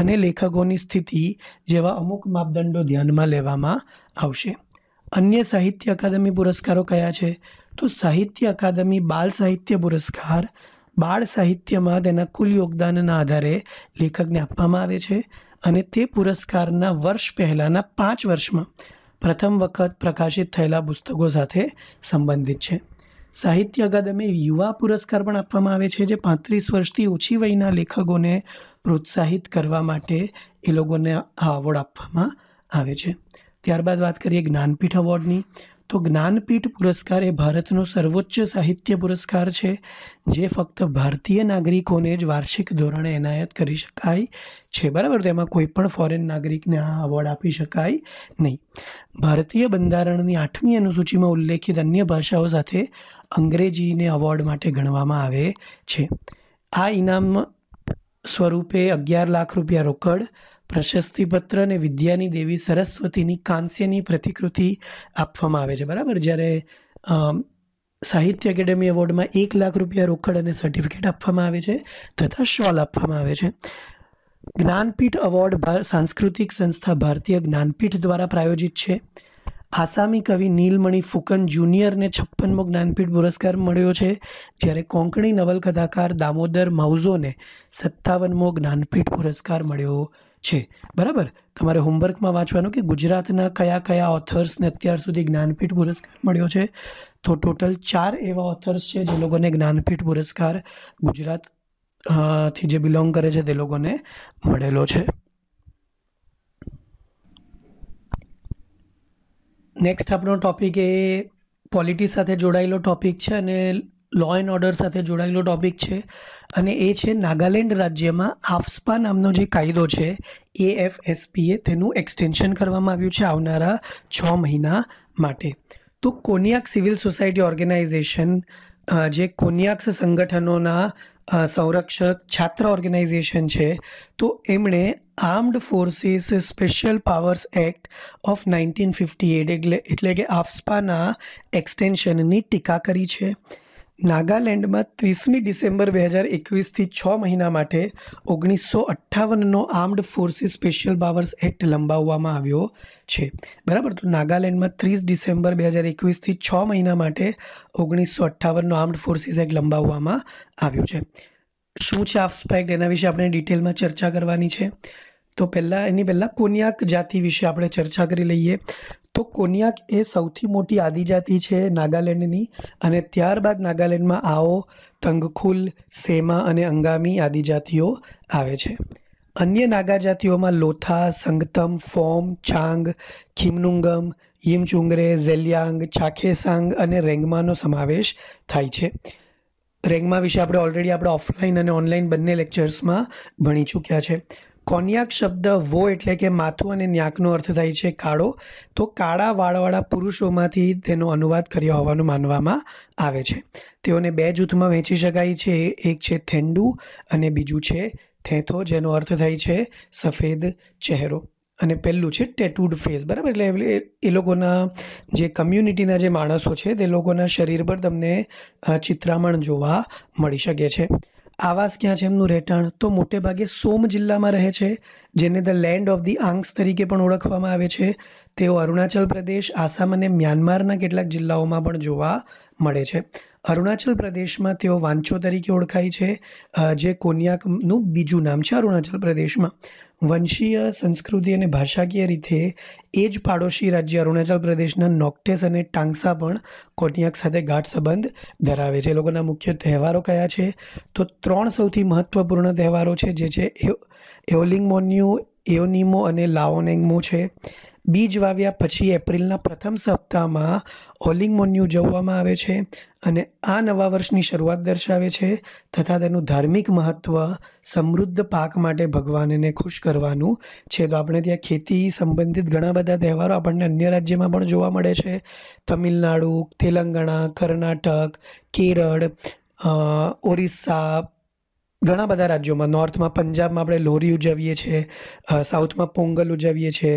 A: અને લેખકોની સ્થિતિ જેવા અમુક માપદંડો ધ્યાનમાં લેવામાં આવશે અન્ય સાહિત્ય અકાદમી પુરસ્કારો કયા છે તો સાહિત્ય અકાદમી બાલ સાહિત્ય પુરસ્કાર બાળ સાહિત્યમાં તેના કુલ યોગદાનના આધારે લેખકને આપવામાં આવે છે અને તે પુરસ્કારના વર્ષ પહેલાંના પાંચ વર્ષમાં પ્રથમ વખત પ્રકાશિત થયેલા પુસ્તકો સાથે સંબંધિત છે સાહિત્ય અકાદમી યુવા પુરસ્કાર પણ આપવામાં આવે છે જે પાંત્રીસ વર્ષથી ઓછી વયના લેખકોને પ્રોત્સાહિત કરવા માટે એ લોકોને આ અવોર્ડ આપવામાં આવે છે ત્યારબાદ વાત કરીએ જ્ઞાનપીઠ અવોર્ડની તો જ્ઞાનપીઠ પુરસ્કાર એ ભારતનો સર્વોચ્ચ સાહિત્ય પુરસ્કાર છે જે ફક્ત ભારતીય નાગરિકોને જ વાર્ષિક ધોરણે એનાયત કરી શકાય છે બરાબર તેમાં એમાં કોઈ પણ ફોરેન નાગરિકને આ અવોર્ડ આપી શકાય નહીં ભારતીય બંધારણની આઠમી અનુસૂચિમાં ઉલ્લેખિત અન્ય ભાષાઓ સાથે અંગ્રેજીને અવોર્ડ માટે ગણવામાં આવે છે આ ઇનામ સ્વરૂપે અગિયાર લાખ રૂપિયા રોકડ પ્રશસ્તિપત્ર અને વિદ્યાની દેવી સરસ્વતીની કાંસ્યની પ્રતિકૃતિ આપવામાં આવે છે બરાબર જ્યારે સાહિત્ય એકેડેમી એવોર્ડમાં એક લાખ રૂપિયા રોકડ અને સર્ટિફિકેટ આપવામાં આવે છે તથા શોલ આપવામાં આવે છે જ્ઞાનપીઠ એવોર્ડ સાંસ્કૃતિક સંસ્થા ભારતીય જ્ઞાનપીઠ દ્વારા પ્રાયોજિત છે આસામી કવિ નીલમણી ફૂકન જુનિયરને છપ્પનમો જ્ઞાનપીઠ પુરસ્કાર મળ્યો છે જ્યારે કોંકણી નવલકથાકાર દામોદર માઉઝોને સત્તાવનમો જ્ઞાનપીઠ પુરસ્કાર મળ્યો છે બરાબર તમારે હોમવર્કમાં વાંચવાનું કે ગુજરાતના કયા કયા ઓથર્સને અત્યાર સુધી જ્ઞાનપીઠ પુરસ્કાર મળ્યો છે તો ટોટલ ચાર એવા ઓથર્સ છે જે લોકોને જ્ઞાનપીઠ પુરસ્કાર ગુજરાત થી જે બિલોંગ કરે છે તે લોકોને મળેલો છે નેક્સ્ટ આપણો ટોપિક એ પોલિટી સાથે જોડાયેલો ટોપિક છે અને લો એન્ડ ઓર્ડર સાથે જોડાયેલો ટૉપિક છે અને એ છે નાગાલેન્ડ રાજ્યમાં આફસ્પા નામનો જે કાયદો છે એ એફ એસપીએ તેનું એક્સટેન્શન કરવામાં આવ્યું છે આવનારા છ મહિના માટે તો કોનિયાક સિવિલ સોસાયટી ઓર્ગેનાઇઝેશન જે કોન્યાક્સ સંગઠનોના સંરક્ષક છાત્ર ઓર્ગેનાઇઝેશન છે તો એમણે armed forces special powers act of nineteen fifty eight એટલે એટલે કે આફસ્પાના એક્સટેન્શનની ટીકા કરી છે નાગાલેન્ડમાં ત્રીસમી ડિસેમ્બર બે હજાર એકવીસથી છ મહિના માટે ઓગણીસો અઠ્ઠાવનનો armed forces special powers act લંબાવવામાં આવ્યો છે બરાબર તો નાગાલેન્ડમાં ત્રીસ ડિસેમ્બર બે હજાર એકવીસથી છ મહિના માટે ઓગણીસો અઠ્ઠાવનનો આર્મ્ડ ફોર્સિસ એક્ટ લંબાવવામાં આવ્યો છે શું છે આ સ્પેક્ટ એના વિશે આપણે ડિટેલમાં ચર્ચા કરવાની છે તો પહેલાં એની પહેલાં કોન્યાક જાતિ વિશે આપણે ચર્ચા કરી લઈએ તો કોન્યાક એ સૌથી મોટી આદિજાતિ છે નાગાલેન્ડની અને ત્યારબાદ નાગાલેન્ડમાં આઓ તંગખુલ સેમા અને અંગામી આદિજાતિઓ આવે છે અન્ય નાગા જાતિઓમાં લોથા સંગતમ ફોમ ચાંગ ખિમનુંગમ યિમચુંગરે ઝેલિયાંગ ચાખેસાંગ અને રેંગમાનો સમાવેશ થાય છે રેંગમા વિશે આપણે ઓલરેડી આપણે ઓફલાઈન અને ઓનલાઈન બંને લેક્ચર્સમાં ભણી ચૂક્યા છે કોન્યાક શબ્દ વો એટલે કે માથું અને ન્યાકનો અર્થ થાય છે કાળો તો કાળા વાળવાળા પુરુષોમાંથી તેનો અનુવાદ કર્યો હોવાનું માનવામાં આવે છે તેઓને બે જૂથમાં વહેંચી શકાય છે એક છે થેન્ડુ અને બીજું છે થેથો જેનો અર્થ થાય છે સફેદ ચહેરો અને પહેલું છે ટેટૂડ ફેસ બરાબર એટલે એ લોકોના જે કમ્યુનિટીના જે માણસો છે તે લોકોના શરીર પર તમને ચિત્રામણ જોવા મળી શકે છે આવાસ ક્યાં છે એમનું રહેઠાણ તો મોટે ભાગે સોમ જિલ્લામાં રહે છે જેને the land of the Angs તરીકે પણ ઓળખવામાં આવે છે તેઓ અરુણાચલ પ્રદેશ આસામ અને મ્યાનમારના કેટલાક જિલ્લાઓમાં પણ જોવા મળે છે અરુણાચલ પ્રદેશમાં તેઓ વાંચો તરીકે ઓળખાય છે જે કોન્યાકનું બીજું નામ છે અરુણાચલ પ્રદેશમાં વંશીય સંસ્કૃતિ અને ભાષાકીય રીતે એ જ પાડોશી રાજ્ય અરુણાચલ પ્રદેશના નોકટેસ અને ટાંગસા પણ કોટિયાક સાથે ગાઢ સંબંધ ધરાવે છે એ લોકોના મુખ્ય તહેવારો કયા છે તો ત્રણ સૌથી મહત્ત્વપૂર્ણ તહેવારો છે જે છે એઓલિંગ મોન્યુ એઓનિમો અને લાઓનેંગમો છે બીજ વાવ્યા પછી એપ્રિલના પ્રથમ સપ્તાહમાં ઓલિંગ મોન્યુ ઉજવવામાં આવે છે અને આ નવા વર્ષની શરૂઆત દર્શાવે છે તથા તેનું ધાર્મિક મહત્ત્વ સમૃદ્ધ પાક માટે ભગવાનને ખુશ કરવાનું છે તો આપણે ત્યાં ખેતી સંબંધિત ઘણા બધા તહેવારો આપણને અન્ય રાજ્યમાં પણ જોવા મળે છે તમિલનાડુ તેલંગાણા કર્ણાટક કેરળ ઓરિસ્સા ઘણા બધા રાજ્યોમાં નોર્થમાં પંજાબમાં આપણે લોરી ઉજવીએ છીએ સાઉથમાં પોંગલ ઉજવીએ છીએ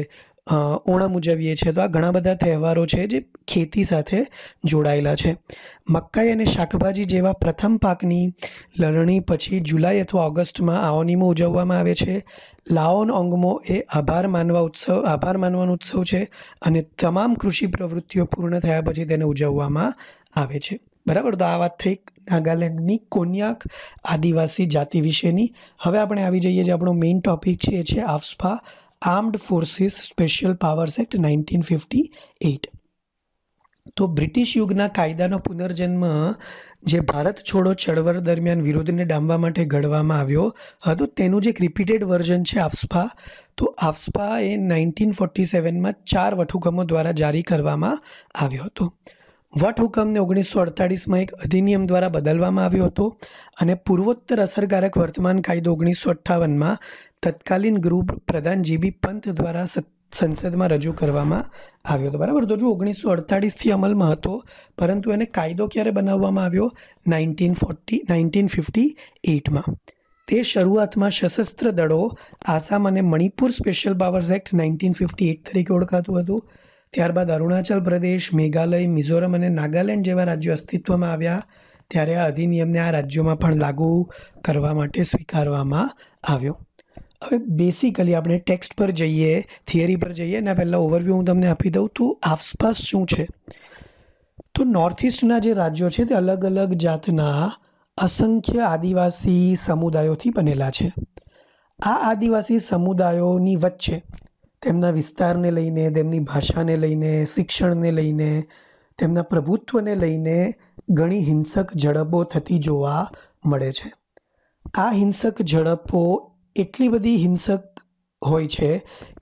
A: ઓણમ ઉજવીએ છીએ તો આ ઘણા બધા તહેવારો છે જે ખેતી સાથે જોડાયેલા છે મકાઈ અને શાકભાજી જેવા પ્રથમ પાકની લણણી પછી જુલાઈ અથવા ઓગસ્ટમાં આઓનીમો ઉજવવામાં આવે છે લાઓન ઓંગમો એ આભાર માનવા ઉત્સવ આભાર માનવાનો ઉત્સવ છે અને તમામ કૃષિ પ્રવૃત્તિઓ પૂર્ણ થયા પછી તેને ઉજવવામાં આવે છે બરાબર તો આ વાત થઈ નાગાલેન્ડની કોન્યાક આદિવાસી જાતિ વિશેની હવે આપણે આવી જઈએ જે આપણો મેઇન ટોપિક છે એ છે AFSPA armed forces special powers act nineteen fifty eight તો બ્રિટિશ યુગના કાયદાનો પુનર્જન્મ જે ભારત છોડો ચળવળ દરમિયાન વિરોધને ડામવા માટે ઘડવામાં આવ્યો હતો તેનું જે એક રિપીટેડ વર્ઝન છે આફસ્પા તો આફસ્પા એ નાઇન્ટીન ફોર્ટી સેવનમાં ચાર વટહુકમો દ્વારા જારી કરવામાં આવ્યો હતો વટહુકમને ઓગણીસો અડતાળીસમાં એક અધિનિયમ દ્વારા બદલવામાં આવ્યો હતો અને પૂર્વોત્તર અસરકારક વર્તમાન કાયદો ઓગણીસો અઠ્ઠાવનમાં તત્કાલીન ગૃહ પ્રધાન જીબી પંત દ્વારા સંસદમાં રજૂ કરવામાં આવ્યો હતો બરાબર તો જો ઓગણીસો અડતાળીસથી અમલમાં હતો પરંતુ એને કાયદો ક્યારે બનાવવામાં આવ્યો નાઇન્ટીન ફોર્ટી નાઇન્ટીન ફિફ્ટી એઇટમાં તે શરૂઆતમાં સશસ્ત્ર દળો આસામ અને Manipur special powers act nineteen fifty eight તરીકે ઓળખાતું હતું ત્યારબાદ અરુણાચલ પ્રદેશ મેઘાલય મિઝોરમ અને નાગાલેન્ડ જેવા રાજ્યો અસ્તિત્વમાં આવ્યા ત્યારે આ અધિનિયમને આ રાજ્યોમાં પણ લાગુ કરવા માટે સ્વીકારવામાં આવ્યો હવે બેસિકલી આપણે ટેક્સ્ટ પર જઈએ થિયરી પર જઈએ એના પહેલાં ઓવરવ્યૂ હું તમને આપી દઉં તો આસપાસ શું છે તો નોર્થ ઇસ્ટના જે રાજ્યો છે તે અલગ અલગ જાતના અસંખ્ય આદિવાસી સમુદાયોથી બનેલા છે આ આદિવાસી સમુદાયોની વચ્ચે તેમના વિસ્તારને લઈને તેમની ભાષાને લઈને શિક્ષણને લઈને તેમના પ્રભુત્વને લઈને ઘણી હિંસક ઝડપો થતી જોવા મળે છે આ હિંસક ઝડપો એટલી બધી હિંસક હોય છે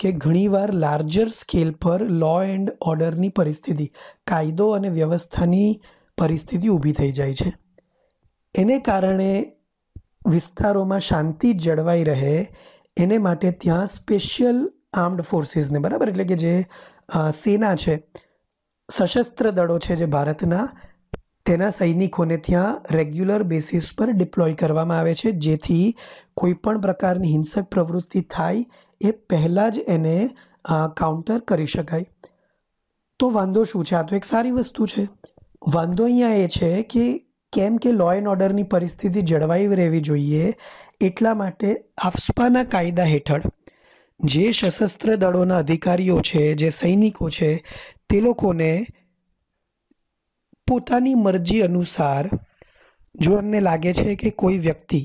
A: કે ઘણીવાર લાર્જર સ્કેલ પર લો એન્ડ ઓર્ડરની પરિસ્થિતિ કાયદો અને વ્યવસ્થાની પરિસ્થિતિ ઊભી થઈ જાય છે એને કારણે વિસ્તારોમાં શાંતિ જળવાઈ રહે એને માટે ત્યાં સ્પેશિયલ આર્મ્ડ ફોર્સીસને બરાબર એટલે કે જે સેના છે સશસ્ત્ર દળો છે જે ભારતના તેના સૈનિકોને ત્યાં રેગ્યુલર બેસિસ પર ડિપ્લોય કરવામાં આવે છે જેથી કોઈપણ પ્રકારની હિંસક પ્રવૃત્તિ થાય એ પહેલાં જ એને કાઉન્ટર કરી શકાય તો વાંધો શું છે આ તો એક સારી વસ્તુ છે વાંધો અહીંયા એ છે કે કેમ કે લો એન્ડ ઓર્ડરની પરિસ્થિતિ જળવાઈ રહેવી જોઈએ એટલા માટે આફસ્પાના કાયદા હેઠળ જે સશસ્ત્ર દળોના અધિકારીઓ છે જે સૈનિકો છે તે લોકોને પોતાની મરજી અનુસાર જો એમને લાગે છે કે કોઈ વ્યક્તિ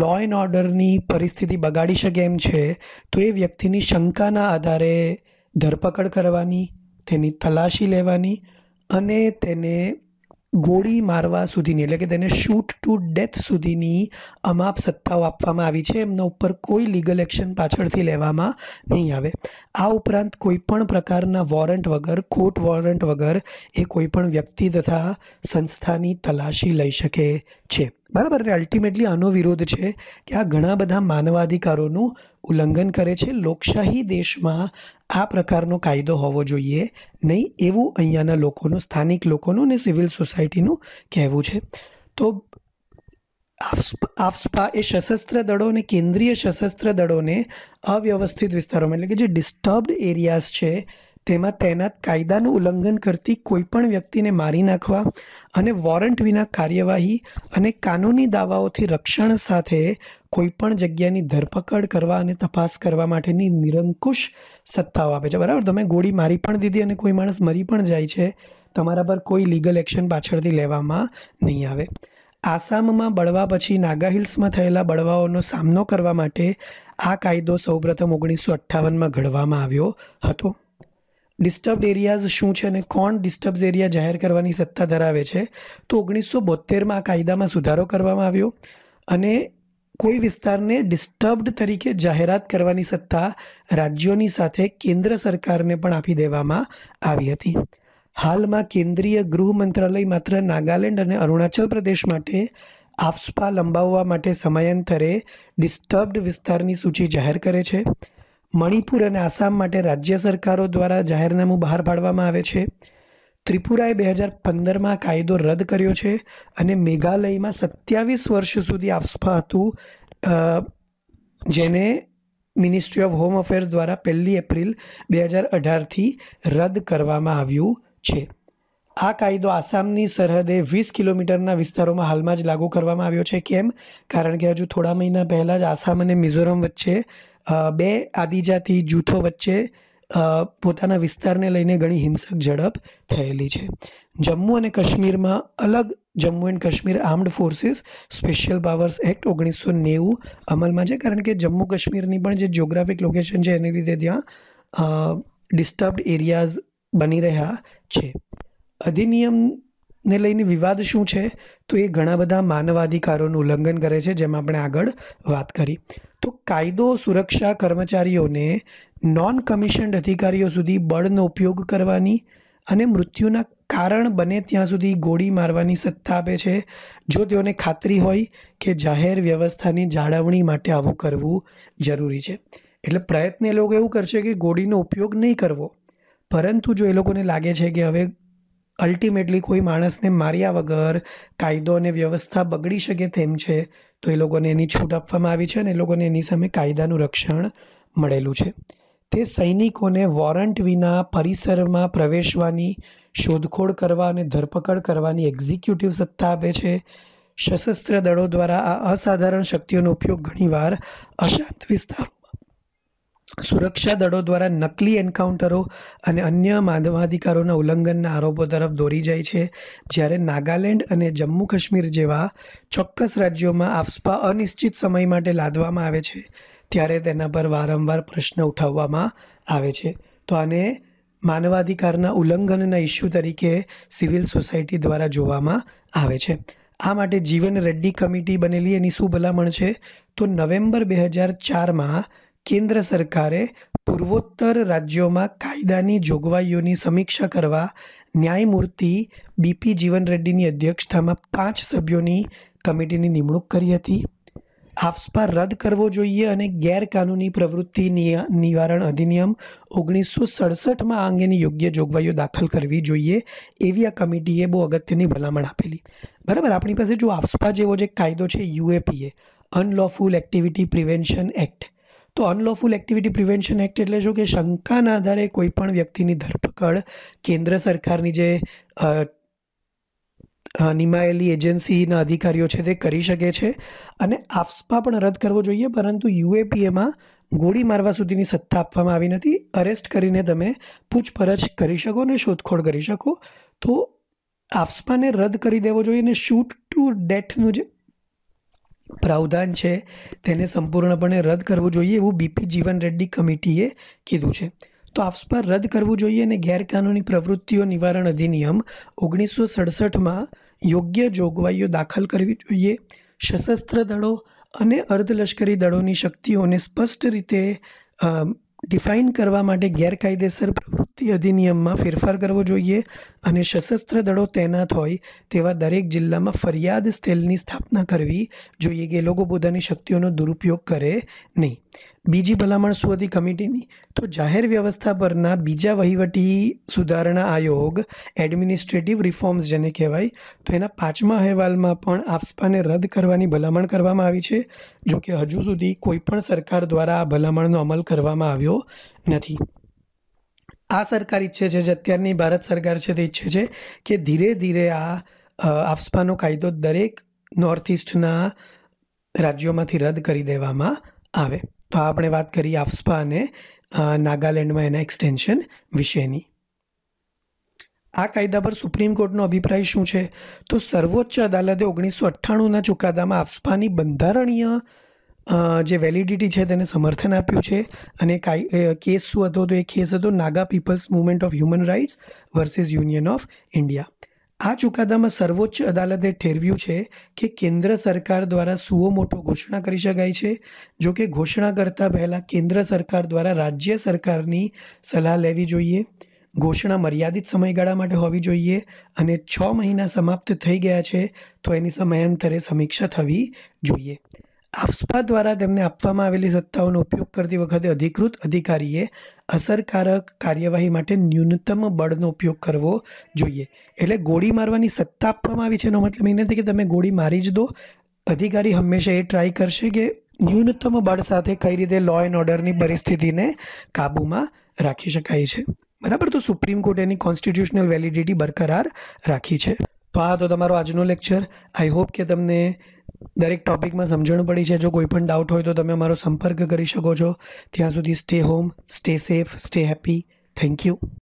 A: લો એન્ડ ઓર્ડરની પરિસ્થિતિ બગાડી શકે એમ છે તો એ વ્યક્તિની શંકાના આધારે ધરપકડ કરવાની તેની તલાશી લેવાની અને તેને ગોળી મારવા સુધીની એટલે કે તેને શૂટ ટુ ડેથ સુધીની અમાપ સત્તાઓ આપવામાં આવી છે એમના ઉપર કોઈ લીગલ એક્શન પાછળથી લેવામાં નહીં આવે આ ઉપરાંત કોઈપણ પ્રકારના વોરંટ વગર કોર્ટ વોરંટ વગર એ કોઈપણ વ્યક્તિ તથા સંસ્થાની તલાશી લઈ શકે છે બરાબર એટલે અલ્ટિમેટલી આનો વિરોધ છે કે આ ઘણા બધા માનવાધિકારોનું ઉલ્લંઘન કરે છે લોકશાહી દેશમાં આ પ્રકારનો કાયદો હોવો જોઈએ નહીં એવું અહીંયાના લોકોનું સ્થાનિક લોકોનું ને સિવિલ સોસાયટીનું કહેવું છે તો આફસ્પા એ સશસ્ત્ર દળો અને કેન્દ્રીય સશસ્ત્ર દળોને અવ્યવસ્થિત વિસ્તારોમાં એટલે કે જે ડિસ્ટર્બ્ડ એરિયાઝ છે તેમાં તૈનાત કાયદાનું ઉલ્લંઘન કરતી કોઈપણ વ્યક્તિને મારી નાખવા અને વોરંટ વિના કાર્યવાહી અને કાનૂની દાવાઓથી રક્ષણ સાથે કોઈપણ જગ્યાની ધરપકડ કરવા અને તપાસ કરવા માટેની નિરંકુશ સત્તાઓ આપે છે બરાબર તમે ગોળી મારી પણ દીધી અને કોઈ માણસ મરી પણ જાય છે તમારા પર કોઈ લીગલ એક્શન પાછળથી લેવામાં નહીં આવે આસામમાં બળવા પછી નાગા હિલ્સમાં થયેલા બળવાઓનો સામનો કરવા માટે આ કાયદો સૌપ્રથમ ઓગણીસો અઠ્ઠાવનમાં ઘડવામાં આવ્યો હતો ડિસ્ટર્બડ એરિયાઝ શું છે અને કોણ ડિસ્ટર્બ એરિયા જાહેર કરવાની સત્તા ધરાવે છે તો ઓગણીસો બોતેરમાં આ કાયદામાં સુધારો કરવામાં આવ્યો અને કોઈ વિસ્તારને ડિસ્ટર્બ્ડ તરીકે જાહેરાત કરવાની સત્તા રાજ્યોની સાથે કેન્દ્ર સરકારને પણ આપી દેવામાં આવી હતી હાલમાં કેન્દ્રીય ગૃહ મંત્રાલય માત્ર નાગાલેન્ડ અને અરુણાચલ પ્રદેશ માટે આફસ્પા લંબાવવા માટે સમયાંતરે ડિસ્ટર્બ્ડ વિસ્તારની સૂચિ જાહેર કરે છે મણિપુર અને આસામ માટે રાજ્ય સરકારો દ્વારા જાહેરનામું બહાર પાડવામાં આવે છે ત્રિપુરાએ બે હજાર પંદરમાં કાયદો રદ કર્યો છે અને મેઘાલયમાં સત્યાવીસ વર્ષ સુધી આફસ્પા હતું જેને મિનિસ્ટ્રી ઓફ હોમ અફેર્સ દ્વારા પહેલી એપ્રિલ બે હજાર અઢારથી રદ કરવામાં આવ્યું છે આ કાયદો આસામની સરહદે વીસ કિલોમીટરના વિસ્તારોમાં હાલમાં જ લાગુ કરવામાં આવ્યો છે કેમ કારણ કે હજુ થોડા મહિના પહેલાં જ આસામ અને મિઝોરમ વચ્ચે બે આદિજાતિ જૂથો વચ્ચે પોતાના વિસ્તારને લઈને ઘણી હિંસક ઝડપ થયેલી છે જમ્મુ અને કાશ્મીરમાં અલગ Jammu and Kashmir armed forces special powers act ઓગણીસો નેવું અમલમાં છે કારણ કે જમ્મુ કાશ્મીરની પણ જે જ્યોગ્રાફિક લોકેશન છે એને લીધે ત્યાં ડિસ્ટર્બ્ડ એરિયાઝ બની રહ્યા છે અધિનિયમ ને લઈને વિવાદ શું છે તો એ ઘણા બધા માનવાધિકારોનું ઉલ્લંઘન કરે છે જેમ આપણે આગળ વાત કરી તો કાયદો સુરક્ષા કર્મચારીઓને નોન કમિશન્ડ અધિકારીઓ સુધી બળનો ઉપયોગ કરવાની અને મૃત્યુના કારણ બને ત્યાં સુધી ગોળી મારવાની સત્તા આપે છે જો તેઓને ખાતરી હોય કે જાહેર વ્યવસ્થાની જાળવણી માટે આવું કરવું જરૂરી છે એટલે પ્રયત્ન એ લોકો એવું કરશે કે ગોળીનો ઉપયોગ નહીં કરવો પરંતુ જો એ લોકોને લાગે છે કે હવે અલ્ટિમેટલી કોઈ માણસને માર્યા વગર કાયદો અને વ્યવસ્થા બગડી શકે તેમ છે તો એ લોકોને એની છૂટ આપવામાં આવી છે અને એ લોકોને એની સામે કાયદાનું રક્ષણ મળેલું છે તે સૈનિકોને વોરંટ વિના પરિસરમાં પ્રવેશવાની શોધખોળ કરવા અને ધરપકડ કરવાની એક્ઝિક્યુટિવ સત્તા આપે છે સશસ્ત્ર દળો દ્વારા આ અસાધારણ શક્તિઓનો ઉપયોગ ઘણીવાર અશાંત વિસ્તારો સુરક્ષા દળો દ્વારા નકલી એન્કાઉન્ટરો અને અન્ય માનવાધિકારોના ઉલ્લંઘનના આરોપો તરફ દોરી જાય છે જ્યારે નાગાલેન્ડ અને જમ્મુ કાશ્મીર જેવા ચોક્કસ રાજ્યોમાં આફસ્પા અનિશ્ચિત સમય માટે લાદવામાં આવે છે ત્યારે તેના પર વારંવાર પ્રશ્ન ઉઠાવવામાં આવે છે તો આને માનવાધિકારના ઉલ્લંઘનના ઇસ્યુ તરીકે સિવિલ સોસાયટી દ્વારા જોવામાં આવે છે આ માટે જીવન રેડ્ડી કમિટી બનેલી એની શું ભલામણ છે તો નવેમ્બર બે હજાર ચારમાં કેન્દ્ર સરકારે પૂર્વોત્તર રાજ્યોમાં કાયદાની જોગવાઈઓની સમીક્ષા કરવા ન્યાયમૂર્તિ બીપી જીવન રેડ્ડીની અધ્યક્ષતામાં પાંચ સભ્યોની કમિટીની નિમણૂક કરી હતી આફસ્પા રદ કરવો જોઈએ અને ગેરકાનૂની પ્રવૃત્તિ નિવારણ અધિનિયમ ઓગણીસો સડસઠમાં આ અંગેની યોગ્ય જોગવાઈઓ દાખલ કરવી જોઈએ એવી આ કમિટીએ બહુ અગત્યની ભલામણ આપેલી બરાબર આપણી પાસે જો આફસ્પા જેવો જે કાયદો છે UAPA unlawful activity prevention act તો અનલોફુલ એક્ટિવિટી પ્રિવેન્શન એક્ટ એટલે શું કે શંકાના આધારે કોઈપણ વ્યક્તિની ધરપકડ કેન્દ્ર સરકારની જે નિમાયેલી એજન્સીના અધિકારીઓ છે તે કરી શકે છે અને આફસ્પા પણ રદ કરવો જોઈએ પરંતુ યુએપીએમાં ગોળી મારવા સુધીની સત્તા આપવામાં આવી નથી અરેસ્ટ કરીને તમે પૂછપરછ કરી શકો અને શોધખોળ કરી શકો તો આફસ્પાને રદ કરી દેવો જોઈએ અને શૂટ ટુ ડેથનું જે પ્રાવધાન છે તેને સંપૂર્ણપણે રદ કરવું જોઈએ એવું બીપી જીવન રેડ્ડી કમિટીએ કીધું છે તો આફસ્પા રદ કરવું જોઈએ અને ગેરકાનૂની પ્રવૃત્તિઓ નિવારણ અધિનિયમ ઓગણીસો સડસઠમાં યોગ્ય જોગવાઈઓ દાખલ કરવી જોઈએ સશસ્ત્ર દળો અને અર્ધલશ્કરી દળોની શક્તિઓને સ્પષ્ટ રીતે ડિફાઇન કરવા માટે ગેરકાયદેસર પ્રવૃત્તિ ભરતી અધિનિયમમાં ફેરફાર કરવો જોઈએ અને સશસ્ત્ર દળો તૈનાત હોય તેવા દરેક જિલ્લામાં ફરિયાદ સેલની સ્થાપના કરવી જોઈએ કે લોકો પોતાની શક્તિઓનો દુરુપયોગ કરે નહીં બીજી ભલામણ શું હતી કમિટીની તો જાહેર વ્યવસ્થા પરના બીજા વહીવટી સુધારણા આયોગ એડમિનિસ્ટ્રેટિવ રિફોર્મ્સ જેને કહેવાય તો એના પાંચમા અહેવાલમાં પણ આફસ્પાને રદ કરવાની ભલામણ કરવામાં આવી છે જોકે હજુ સુધી કોઈપણ સરકાર દ્વારા આ ભલામણનો અમલ કરવામાં આવ્યો નથી આ સરકાર ઈચ્છે છે જે અત્યારની ભારત સરકાર છે તે ઈચ્છે છે કે ધીરે ધીરે આ આફસ્પાનો કાયદો દરેક નોર્થ ઇસ્ટના રાજ્યોમાંથી રદ કરી દેવામાં આવે તો આ આપણે વાત કરી આફસ્પા અને નાગાલેન્ડમાં એના એક્સટેન્શન વિશેની આ કાયદા પર સુપ્રીમ કોર્ટનો અભિપ્રાય શું છે તો સર્વોચ્ચ અદાલતે ઓગણીસો અઠ્ઠાણુંના ચુકાદામાં આફસ્પાની બંધારણીય જે વેલિડિટી છે તેને સમર્થન આપ્યું છે અને કેસ શું હતો તો એ કેસ હતો Naga peoples movement of human rights versus union of India આ ચુકાદામાં સર્વોચ્ચ અદાલતે ઠેરવ્યું છે કે કેન્દ્ર સરકાર દ્વારા સુઓ મોટો ઘોષણા કરી શકાય છે જો કે ઘોષણા કરતાં પહેલાં કેન્દ્ર સરકાર દ્વારા રાજ્ય સરકારની સલાહ લેવી જોઈએ ઘોષણા મર્યાદિત સમયગાળા માટે હોવી જોઈએ અને છ મહિના સમાપ્ત થઈ ગયા છે તો એની સમયાંતરે સમીક્ષા થવી જોઈએ આફસ્પા દ્વારા તેમને આપવામાં આવેલી સત્તાઓનો ઉપયોગ કરતી વખતે અધિકૃત અધિકારીએ અસરકારક કાર્યવાહી માટે ન્યૂનતમ બળનો ઉપયોગ કરવો જોઈએ એટલે ગોળી મારવાની સત્તા આપવામાં આવી છે એનો મતલબ એ નથી કે તમે ગોળી મારી જ દો અધિકારી હંમેશા એ ટ્રાય કરશે કે ન્યૂનતમ બળ સાથે કઈ રીતે લો એન્ડ ઓર્ડરની પરિસ્થિતિને કાબૂમાં રાખી શકાય છે બરાબર તો સુપ્રીમ કોર્ટ એની કોન્સ્ટિટ્યુશનલ વેલિડિટી બરકરાર રાખી છે તો આ તો તમારો આજનો લેક્ચર આઈ હોપ કે તમને દરેક ટૉપિકમાં સમજણ પડી છે જો કોઈ પણ ડાઉટ હોય તો તમે અમારો સંપર્ક કરી શકો છો ત્યાં સુધી stay home stay safe stay happy thank you